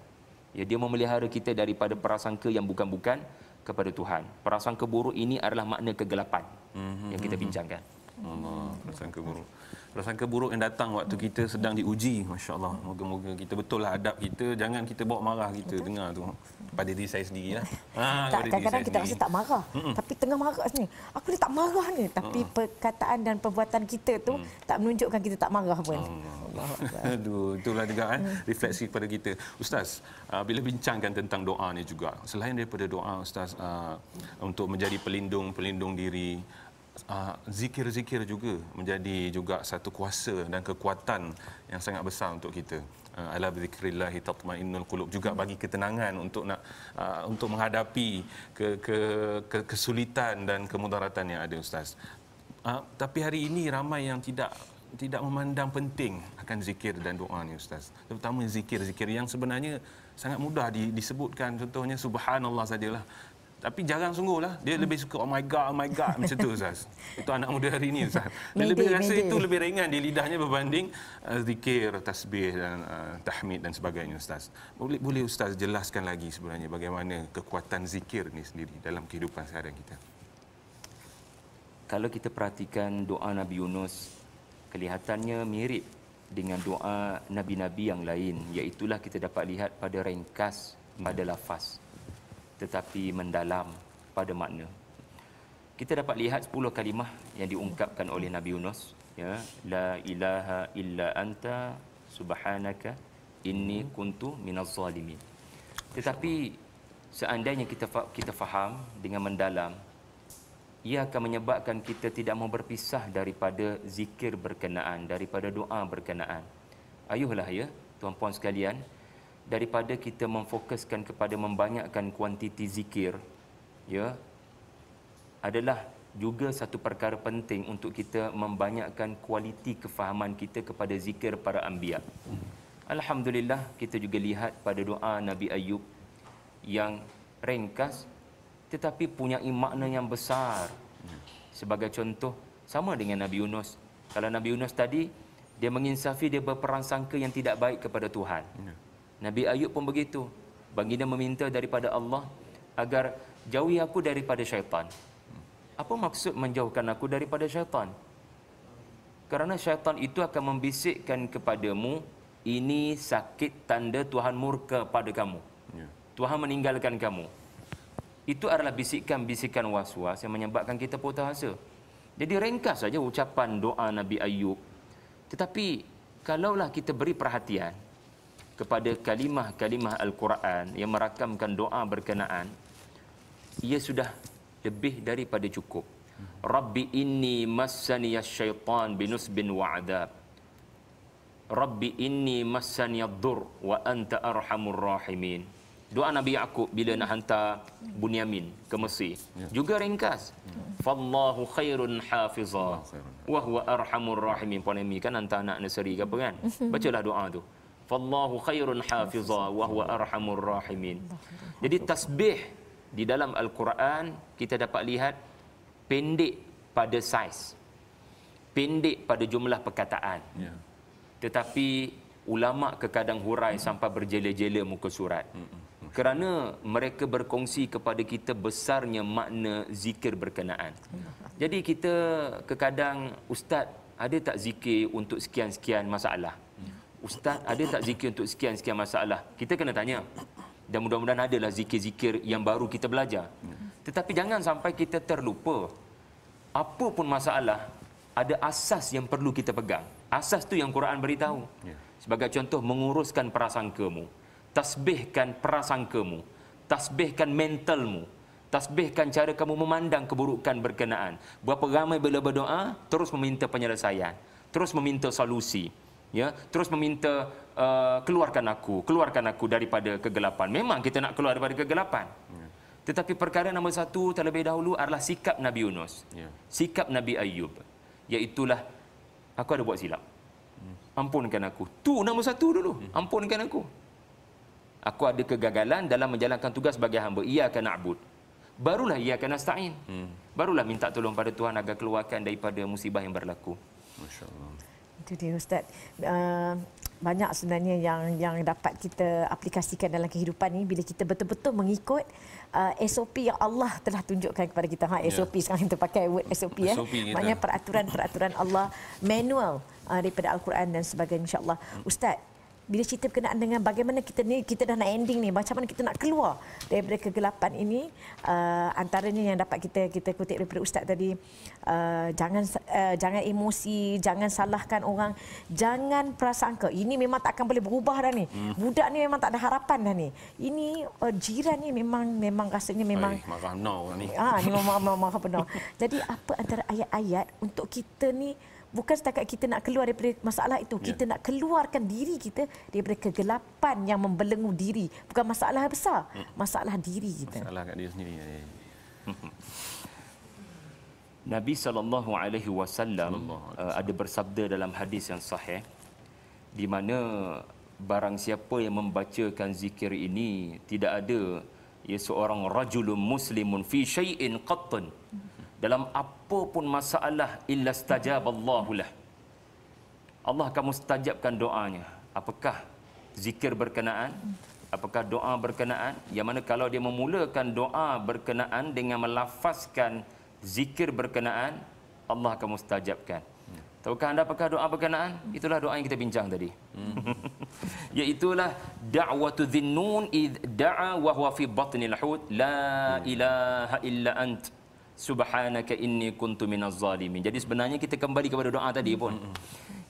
Ya, dia memelihara kita daripada perasangka yang bukan-bukan kepada Tuhan. Perasangka buruk ini adalah makna kegelapan mm-hmm. yang kita mhm. bincangkan. Allah, prasangka buruk. Perasaan buruk yang datang waktu kita sedang diuji masya-Allah moga-moga kita betul lah adab kita jangan kita bawa marah kita betul. dengar tu pada diri saya sendiri lah ha <laughs> tak, kadang-kadang kita rasa tak marah Mm-mm. tapi tengah marah ni. aku ni tak marah ni tapi Mm-mm. perkataan dan perbuatan kita tu mm tak menunjukkan kita tak marah pun <laughs> aduh itulah juga eh mm. refleksi kepada kita ustaz uh, bila bincangkan tentang doa ni juga selain daripada doa ustaz uh, untuk menjadi pelindung pelindung diri uh, zikir-zikir juga menjadi juga satu kuasa dan kekuatan yang sangat besar untuk kita. Uh, ala zikrillah tatmainnul qulub juga bagi ketenangan untuk nak uh, untuk menghadapi ke, ke, ke kesulitan dan kemudaratan yang ada ustaz. Uh, tapi hari ini ramai yang tidak tidak memandang penting akan zikir dan doa ni ustaz. Terutama zikir-zikir yang sebenarnya sangat mudah disebutkan contohnya subhanallah sajalah tapi jarang sungguh lah. Dia lebih suka oh my god, oh my god <laughs> macam tu Ustaz. Itu anak muda hari ini Ustaz. Dia lebih rasa mede. itu lebih ringan di lidahnya berbanding uh, zikir, tasbih dan uh, tahmid dan sebagainya Ustaz. Boleh, boleh Ustaz jelaskan lagi sebenarnya bagaimana kekuatan zikir ni sendiri dalam kehidupan seharian kita? Kalau kita perhatikan doa Nabi Yunus, kelihatannya mirip dengan doa Nabi-Nabi yang lain. Iaitulah kita dapat lihat pada ringkas, pada lafaz. Hmm tetapi mendalam pada makna. Kita dapat lihat 10 kalimah yang diungkapkan oleh Nabi Yunus ya la ilaha illa anta subhanaka inni hmm. kuntu minaz zalimin. Tetapi seandainya kita fa- kita faham dengan mendalam ia akan menyebabkan kita tidak mau berpisah daripada zikir berkenaan daripada doa berkenaan. Ayuhlah ya tuan-puan sekalian daripada kita memfokuskan kepada membanyakkan kuantiti zikir ya adalah juga satu perkara penting untuk kita membanyakkan kualiti kefahaman kita kepada zikir para anbiya. Alhamdulillah kita juga lihat pada doa Nabi Ayub yang ringkas tetapi punya makna yang besar. Sebagai contoh sama dengan Nabi Yunus. Kalau Nabi Yunus tadi dia menginsafi dia berperang sangka yang tidak baik kepada Tuhan. Ya. Nabi Ayub pun begitu. Baginda meminta daripada Allah agar jauhi aku daripada syaitan. Apa maksud menjauhkan aku daripada syaitan? Kerana syaitan itu akan membisikkan kepadamu, ini sakit tanda Tuhan murka pada kamu. Ya. Tuhan meninggalkan kamu. Itu adalah bisikan-bisikan was-was yang menyebabkan kita putus asa. Jadi ringkas saja ucapan doa Nabi Ayub. Tetapi kalaulah kita beri perhatian, kepada kalimah-kalimah Al-Quran yang merakamkan doa berkenaan, ia sudah lebih daripada cukup. Rabbi inni ya syaitan binusbin wa adab. Rabbi inni ya dur wa anta arhamur rahimin. Doa Nabi Yaakob bila nak hantar Bunyamin ke Mesir. Ya. Juga ringkas. Ya. Fallahu khairun hafizah. Wahuwa arhamur rahimin. Puan Amy kan hantar anak nasari ke apa kan. <laughs> Bacalah doa tu fallahu khairun hafiza wa huwa arhamur rahimin jadi tasbih di dalam al-Quran kita dapat lihat pendek pada saiz pendek pada jumlah perkataan ya. tetapi ulama kekadang hurai sampai berjela-jela muka surat kerana mereka berkongsi kepada kita besarnya makna zikir berkenaan jadi kita kekadang ustaz ada tak zikir untuk sekian-sekian masalah ustaz ada tak zikir untuk sekian-sekian masalah? Kita kena tanya. Dan mudah-mudahan adalah zikir-zikir yang baru kita belajar. Tetapi jangan sampai kita terlupa. Apa pun masalah, ada asas yang perlu kita pegang. Asas tu yang Quran beritahu. Ya. Sebagai contoh, menguruskan prasangkamu. Tasbihkan prasangkamu. Tasbihkan mentalmu. Tasbihkan cara kamu memandang keburukan berkenaan. Berapa ramai bila berdoa, terus meminta penyelesaian. Terus meminta solusi ya terus meminta uh, keluarkan aku keluarkan aku daripada kegelapan memang kita nak keluar daripada kegelapan yeah. tetapi perkara nombor satu terlebih dahulu adalah sikap Nabi Yunus yeah. sikap Nabi Ayub iaitulah aku ada buat silap yeah. Hmm. ampunkan aku tu nombor satu dulu yeah. Hmm. ampunkan aku aku ada kegagalan dalam menjalankan tugas sebagai hamba ia akan na'bud barulah ia akan nasta'in yeah. Hmm. barulah minta tolong pada Tuhan agar keluarkan daripada musibah yang berlaku masyaallah itu dia Ustaz. Uh, banyak sebenarnya yang yang dapat kita aplikasikan dalam kehidupan ini bila kita betul-betul mengikut uh, eh, SOP yang Allah telah tunjukkan kepada kita. Ha ya. SOP sekarang kita pakai word SOP, SOP eh. Kita. peraturan-peraturan Allah manual uh, daripada al-Quran dan sebagainya Insyaallah hmm. Ustaz, bila cerita berkenaan dengan bagaimana kita ni kita dah nak ending ni macam mana kita nak keluar daripada kegelapan ini uh, antaranya yang dapat kita kita kutip daripada ustaz tadi uh, jangan uh, jangan emosi jangan salahkan orang jangan prasangka ini memang tak akan boleh berubah dah ni hmm. budak ni memang tak ada harapan dah ni ini uh, jiran ni memang memang rasanya memang marah no orang ni ah ni memang marah benar jadi apa antara ayat-ayat untuk kita ni bukan setakat kita nak keluar daripada masalah itu ya. kita yeah. nak keluarkan diri kita daripada kegelapan yang membelenggu diri bukan masalah besar hmm. masalah diri kita masalah kat diri sendiri ya, ya, hmm. Nabi sallallahu alaihi wasallam uh, ada bersabda dalam hadis yang sahih di mana barang siapa yang membacakan zikir ini tidak ada ia seorang rajulun muslimun fi syai'in qattan hmm. dalam apa apa pun masalah illa stajaballahu lah. Allah kamu mustajabkan doanya. Apakah zikir berkenaan? Apakah doa berkenaan? Yang mana kalau dia memulakan doa berkenaan dengan melafazkan zikir berkenaan, Allah kamu mustajabkan. Tahukah anda apakah doa berkenaan? Itulah doa yang kita bincang tadi. <laughs> Iaitulah da'watu dhinnun id, da'a wa huwa fi batnil hud la ilaha illa anta subhanaka inni kuntu minaz zalimin. Jadi sebenarnya kita kembali kepada doa tadi hmm, pun.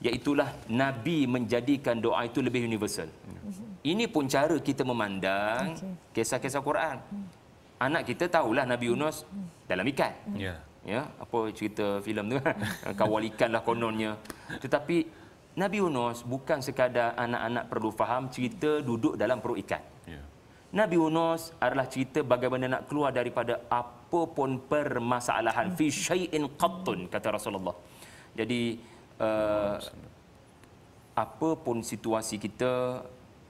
Iaitulah hmm, hmm. Nabi menjadikan doa itu lebih universal. Ini pun cara kita memandang kisah-kisah Quran. Anak kita tahulah Nabi Yunus dalam ikan. Ya. Ya, apa cerita filem tu <laughs> kawal ikan lah kononnya. Tetapi Nabi Yunus bukan sekadar anak-anak perlu faham cerita duduk dalam perut ikan. Ya. Nabi Yunus adalah cerita bagaimana nak keluar daripada apa apa pun permasalahan fi syai'in qattun kata Rasulullah. Jadi uh, apa pun situasi kita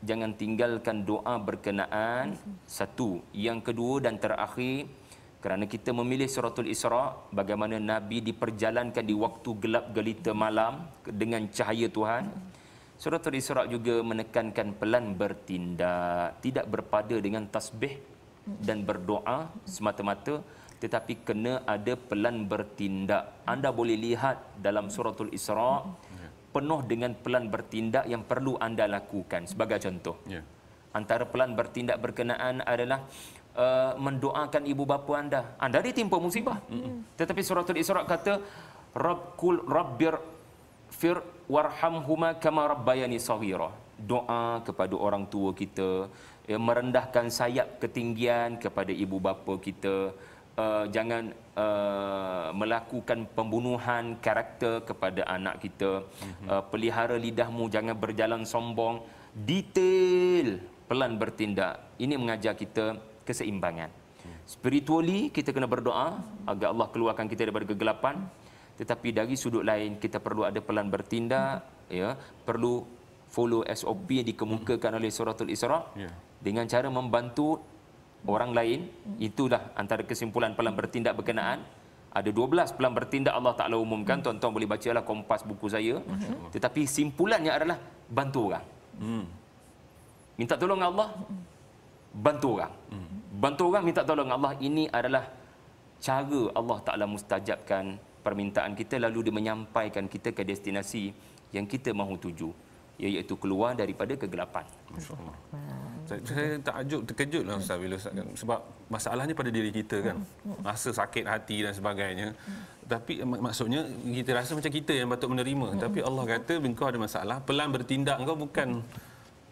jangan tinggalkan doa berkenaan satu. Yang kedua dan terakhir kerana kita memilih suratul Isra bagaimana nabi diperjalankan di waktu gelap gelita malam dengan cahaya Tuhan. Suratul Isra juga menekankan pelan bertindak, tidak berpada dengan tasbih dan berdoa semata-mata tetapi kena ada pelan bertindak. Anda boleh lihat dalam suratul Isra ya. penuh dengan pelan bertindak yang perlu anda lakukan sebagai contoh. Ya. Antara pelan bertindak berkenaan adalah uh, mendoakan ibu bapa anda. Anda ditimpa musibah. Ya. Tetapi suratul Isra kata rabbul rabbir fir warhamhuma kama rabbayani saghira. Doa kepada orang tua kita ya, merendahkan sayap ketinggian kepada ibu bapa kita uh, jangan uh, melakukan pembunuhan karakter kepada anak kita uh, pelihara lidahmu jangan berjalan sombong detail pelan bertindak ini mengajar kita keseimbangan hmm. spiritually kita kena berdoa agar Allah keluarkan kita daripada kegelapan tetapi dari sudut lain kita perlu ada pelan bertindak ya perlu follow SOP yang dikemukakan hmm. oleh suratul Isra yeah dengan cara membantu orang lain itulah antara kesimpulan pelan bertindak berkenaan ada 12 pelan bertindak Allah Taala umumkan tuan-tuan boleh bacalah kompas buku saya tetapi simpulannya adalah bantu orang hmm. minta tolong Allah bantu orang hmm. bantu orang minta tolong Allah ini adalah cara Allah Taala mustajabkan permintaan kita lalu dia menyampaikan kita ke destinasi yang kita mahu tuju iaitu keluar daripada kegelapan. Masya-Allah. Saya, saya takjub terkejutlah ustaz bila ustaz sebab masalahnya pada diri kita kan. Rasa sakit hati dan sebagainya. Tapi maksudnya kita rasa macam kita yang patut menerima hmm. tapi Allah kata bila ada masalah pelan bertindak Engkau bukan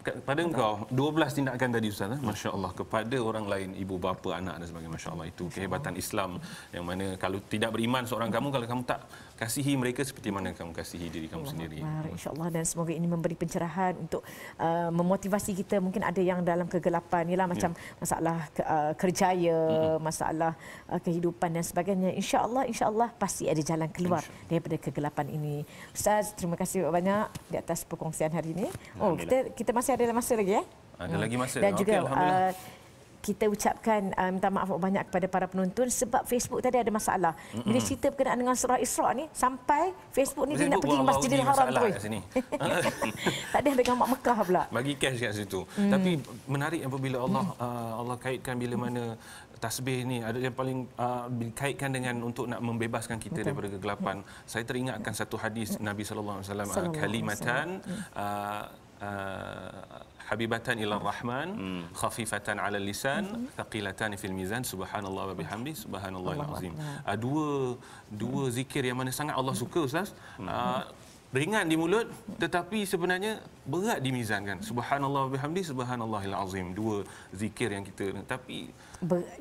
kepada engkau 12 tindakan tadi ustaz eh? masya-Allah kepada orang lain ibu bapa anak dan sebagainya masya-Allah itu kehebatan Islam yang mana kalau tidak beriman seorang kamu kalau kamu tak kasihi mereka seperti mana kamu kasihi diri kamu Allah sendiri. Hmm. InsyaAllah dan semoga ini memberi pencerahan untuk uh, memotivasi kita. Mungkin ada yang dalam kegelapan, lah macam ya. masalah ke, uh, kerjaya, mm-hmm. masalah uh, kehidupan dan sebagainya. InsyaAllah, insyaAllah pasti ada jalan keluar InsyaAllah. daripada kegelapan ini. Ustaz, terima kasih banyak di atas perkongsian hari ini. Oh, kita, kita masih ada masa lagi ya? Ada lagi masa. Dan okay, juga, Alhamdulillah. Uh, kita ucapkan uh, minta maaf banyak kepada para penonton sebab Facebook tadi ada masalah. Mm-hmm. Bila cerita berkenaan dengan surah Isra ni sampai Facebook ni dia nak pergi Masjidil Haram tu. <laughs> <laughs> tak ada dekat Mak Mekah pula. Bagi cash kat situ. Mm. Tapi menarik apabila Allah mm. uh, Allah kaitkan bila mana tasbih ni ada yang paling uh, dikaitkan uh, dengan untuk nak membebaskan kita Betul. daripada kegelapan. Ya. Saya teringatkan satu hadis Nabi sallallahu alaihi wasallam uh, kalimatan hmm. uh, Uh, habibatan ila rahman hmm. khafifatan ala lisan hmm. thaqilatan fil mizan subhanallah wa bihamdi subhanallah alazim uh, dua dua hmm. zikir yang mana sangat Allah suka ustaz hmm. ah, ringan di mulut tetapi sebenarnya berat di mizan kan subhanallah wa bihamdi subhanallah alazim dua zikir yang kita tapi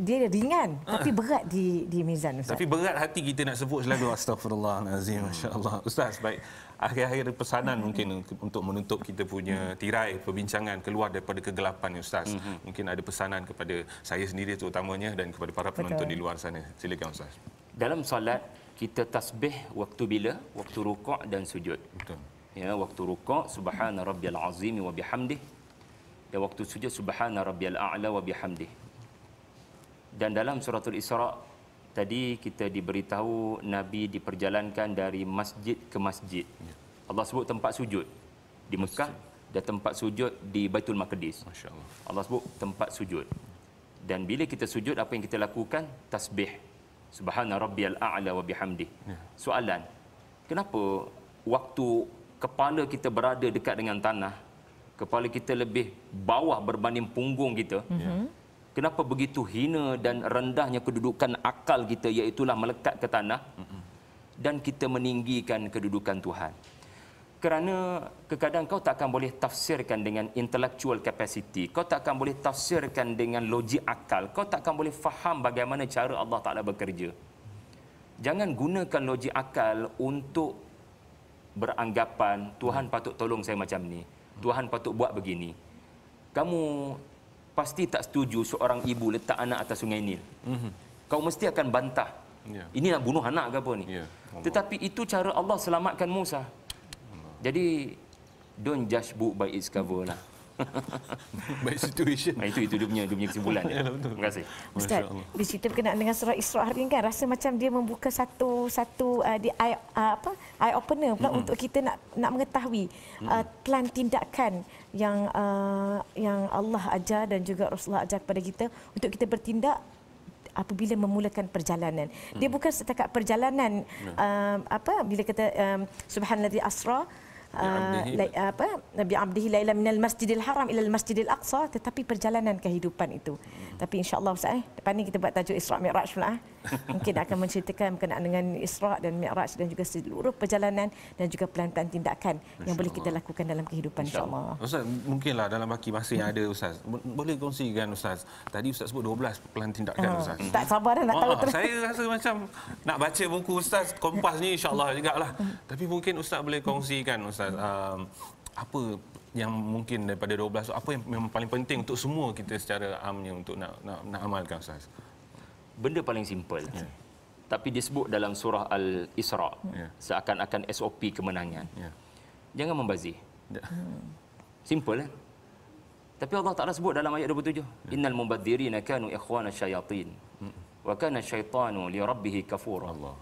dia ringan ah. tapi berat di di mizan ustaz tapi berat hati kita nak sebut selalu astagfirullahalazim hmm. masyaallah ustaz baik akhir-akhir pesanan mungkin untuk menutup kita punya tirai perbincangan keluar daripada kegelapan ustaz. Mm-hmm. Mungkin ada pesanan kepada saya sendiri terutamanya dan kepada para penonton Betul. di luar sana. Silakan ustaz. Dalam solat kita tasbih waktu bila? Waktu rukuk dan sujud. Betul. Ya, waktu rukuk subhana rabbiyal azim wa bihamdih. Dan ya, waktu sujud subhana rabbiyal a'la wa bihamdih. Dan dalam suratul isra tadi kita diberitahu Nabi diperjalankan dari masjid ke masjid. Ya. Allah sebut tempat sujud di Mekah dan tempat sujud di Baitul Maqdis. Masya-Allah. Allah sebut tempat sujud. Dan bila kita sujud apa yang kita lakukan? Tasbih. Subhana rabbiyal a'la wa bihamdi. Ya. Soalan, kenapa waktu kepala kita berada dekat dengan tanah, kepala kita lebih bawah berbanding punggung kita? Ya kenapa begitu hina dan rendahnya kedudukan akal kita iaitulah melekat ke tanah dan kita meninggikan kedudukan Tuhan kerana kekadang kau tak akan boleh tafsirkan dengan intellectual capacity kau tak akan boleh tafsirkan dengan logik akal kau tak akan boleh faham bagaimana cara Allah Taala bekerja jangan gunakan logik akal untuk beranggapan Tuhan patut tolong saya macam ni Tuhan patut buat begini kamu pasti tak setuju seorang ibu letak anak atas sungai Nil. Mm-hmm. Kau mesti akan bantah. Yeah. Ini nak bunuh anak ke apa ni? Yeah. Ya, Tetapi itu cara Allah selamatkan Musa. Allah. Jadi, don't judge book by its cover lah. By situation. Nah, itu itu dia punya dia punya kesimpulan dia. <laughs> Ya, Terima kasih. Ustaz, dia cerita berkenaan dengan surah Isra hari ini kan rasa macam dia membuka satu satu uh, di eye, uh, apa eye opener pula mm-hmm. untuk kita nak nak mengetahui uh, plan tindakan yang uh, yang Allah ajar dan juga Rasulullah ajar kepada kita untuk kita bertindak apabila memulakan perjalanan dia bukan setakat perjalanan hmm. apa bila kata um, subhanallazi asra Bi'abdihi. Ah, uh, apa Nabi Abdihi Laila minal Masjidil Haram ila Masjidil Aqsa tetapi perjalanan kehidupan itu. Hmm. Tapi insya-Allah Ustaz eh depan ni kita buat tajuk Isra Mikraj pula. Eh mungkin akan menceritakan berkenaan dengan Isra' dan Mi'raj dan juga seluruh perjalanan dan juga pelantan tindakan InsyaAllah. yang boleh kita lakukan dalam kehidupan insyaAllah. Ustaz, mungkinlah dalam baki masa yang ada Ustaz, boleh kongsikan Ustaz. Tadi Ustaz sebut 12 pelan tindakan uh, Ustaz. Tak sabar nak tahu ah, terus. Saya rasa macam nak baca buku Ustaz, kompas ni insyaAllah juga lah. Tapi mungkin Ustaz boleh kongsikan Ustaz. Um, apa yang mungkin daripada 12 apa yang memang paling penting untuk semua kita secara amnya untuk nak nak, nak amalkan Ustaz? benda paling simple yeah. tapi disebut dalam surah al isra yeah. seakan-akan SOP kemenangan yeah. jangan membazir yeah. simple eh? tapi Allah Taala sebut dalam ayat 27 yeah. innal mubadzirina kanu ikhwana syayatin yeah. Hmm. wa kana syaitanu li rabbih kafur Allah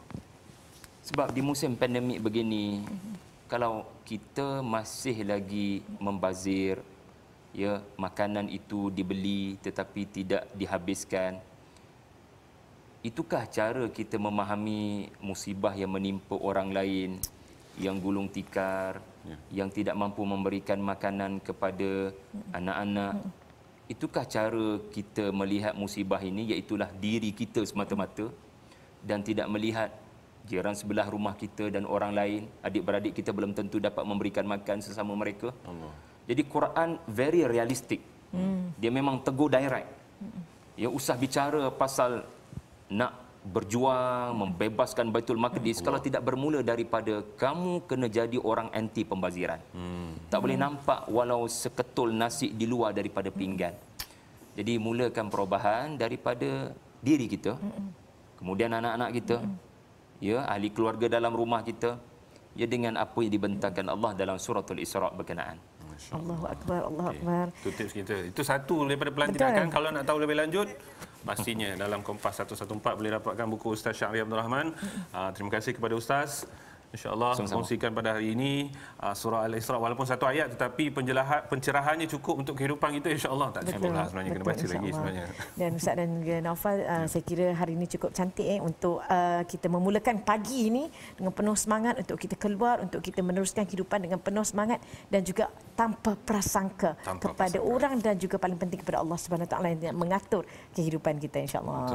sebab di musim pandemik begini mm-hmm. kalau kita masih lagi membazir ya makanan itu dibeli tetapi tidak dihabiskan Itukah cara kita memahami musibah yang menimpa orang lain yang gulung tikar, ya. yang tidak mampu memberikan makanan kepada ya. anak-anak. Hmm. Itukah cara kita melihat musibah ini iaitu diri kita semata-mata dan tidak melihat jiran sebelah rumah kita dan orang lain, adik-beradik kita belum tentu dapat memberikan makan sesama mereka. Allah. Jadi Quran very realistic. Hmm. Dia memang teguh direct. Ya usah bicara pasal nak berjuang membebaskan Baitul Maqdis hmm. kalau tidak bermula daripada kamu kena jadi orang anti pembaziran. Hmm. Tak boleh nampak walau seketul nasi di luar daripada pinggan. Jadi mulakan perubahan daripada diri kita. Kemudian anak-anak kita. Ya, ahli keluarga dalam rumah kita. Ya dengan apa yang dibentangkan Allah dalam suratul Isra' berkenaan. Allahu Akbar, Allahu okay. Akbar. Tutip kita. Itu satu daripada pelan tindakan. Kalau nak tahu lebih lanjut, pastinya dalam Kompas 114 boleh dapatkan buku Ustaz Syahri Abdul Rahman. Ah, terima kasih kepada Ustaz. InsyaAllah kongsikan pada hari ini uh, surah Al-Isra' walaupun satu ayat tetapi penjelahan, pencerahannya cukup untuk kehidupan kita insyaAllah tak cukup lah sebenarnya betul, kena baca lagi sebenarnya. Dan Ustaz dan Naufal uh, hmm. saya kira hari ini cukup cantik eh, untuk uh, kita memulakan pagi ini dengan penuh semangat untuk kita keluar untuk kita meneruskan kehidupan dengan penuh semangat dan juga tanpa prasangka tanpa kepada prasangka. orang dan juga paling penting kepada Allah SWT yang mengatur kehidupan kita insyaAllah.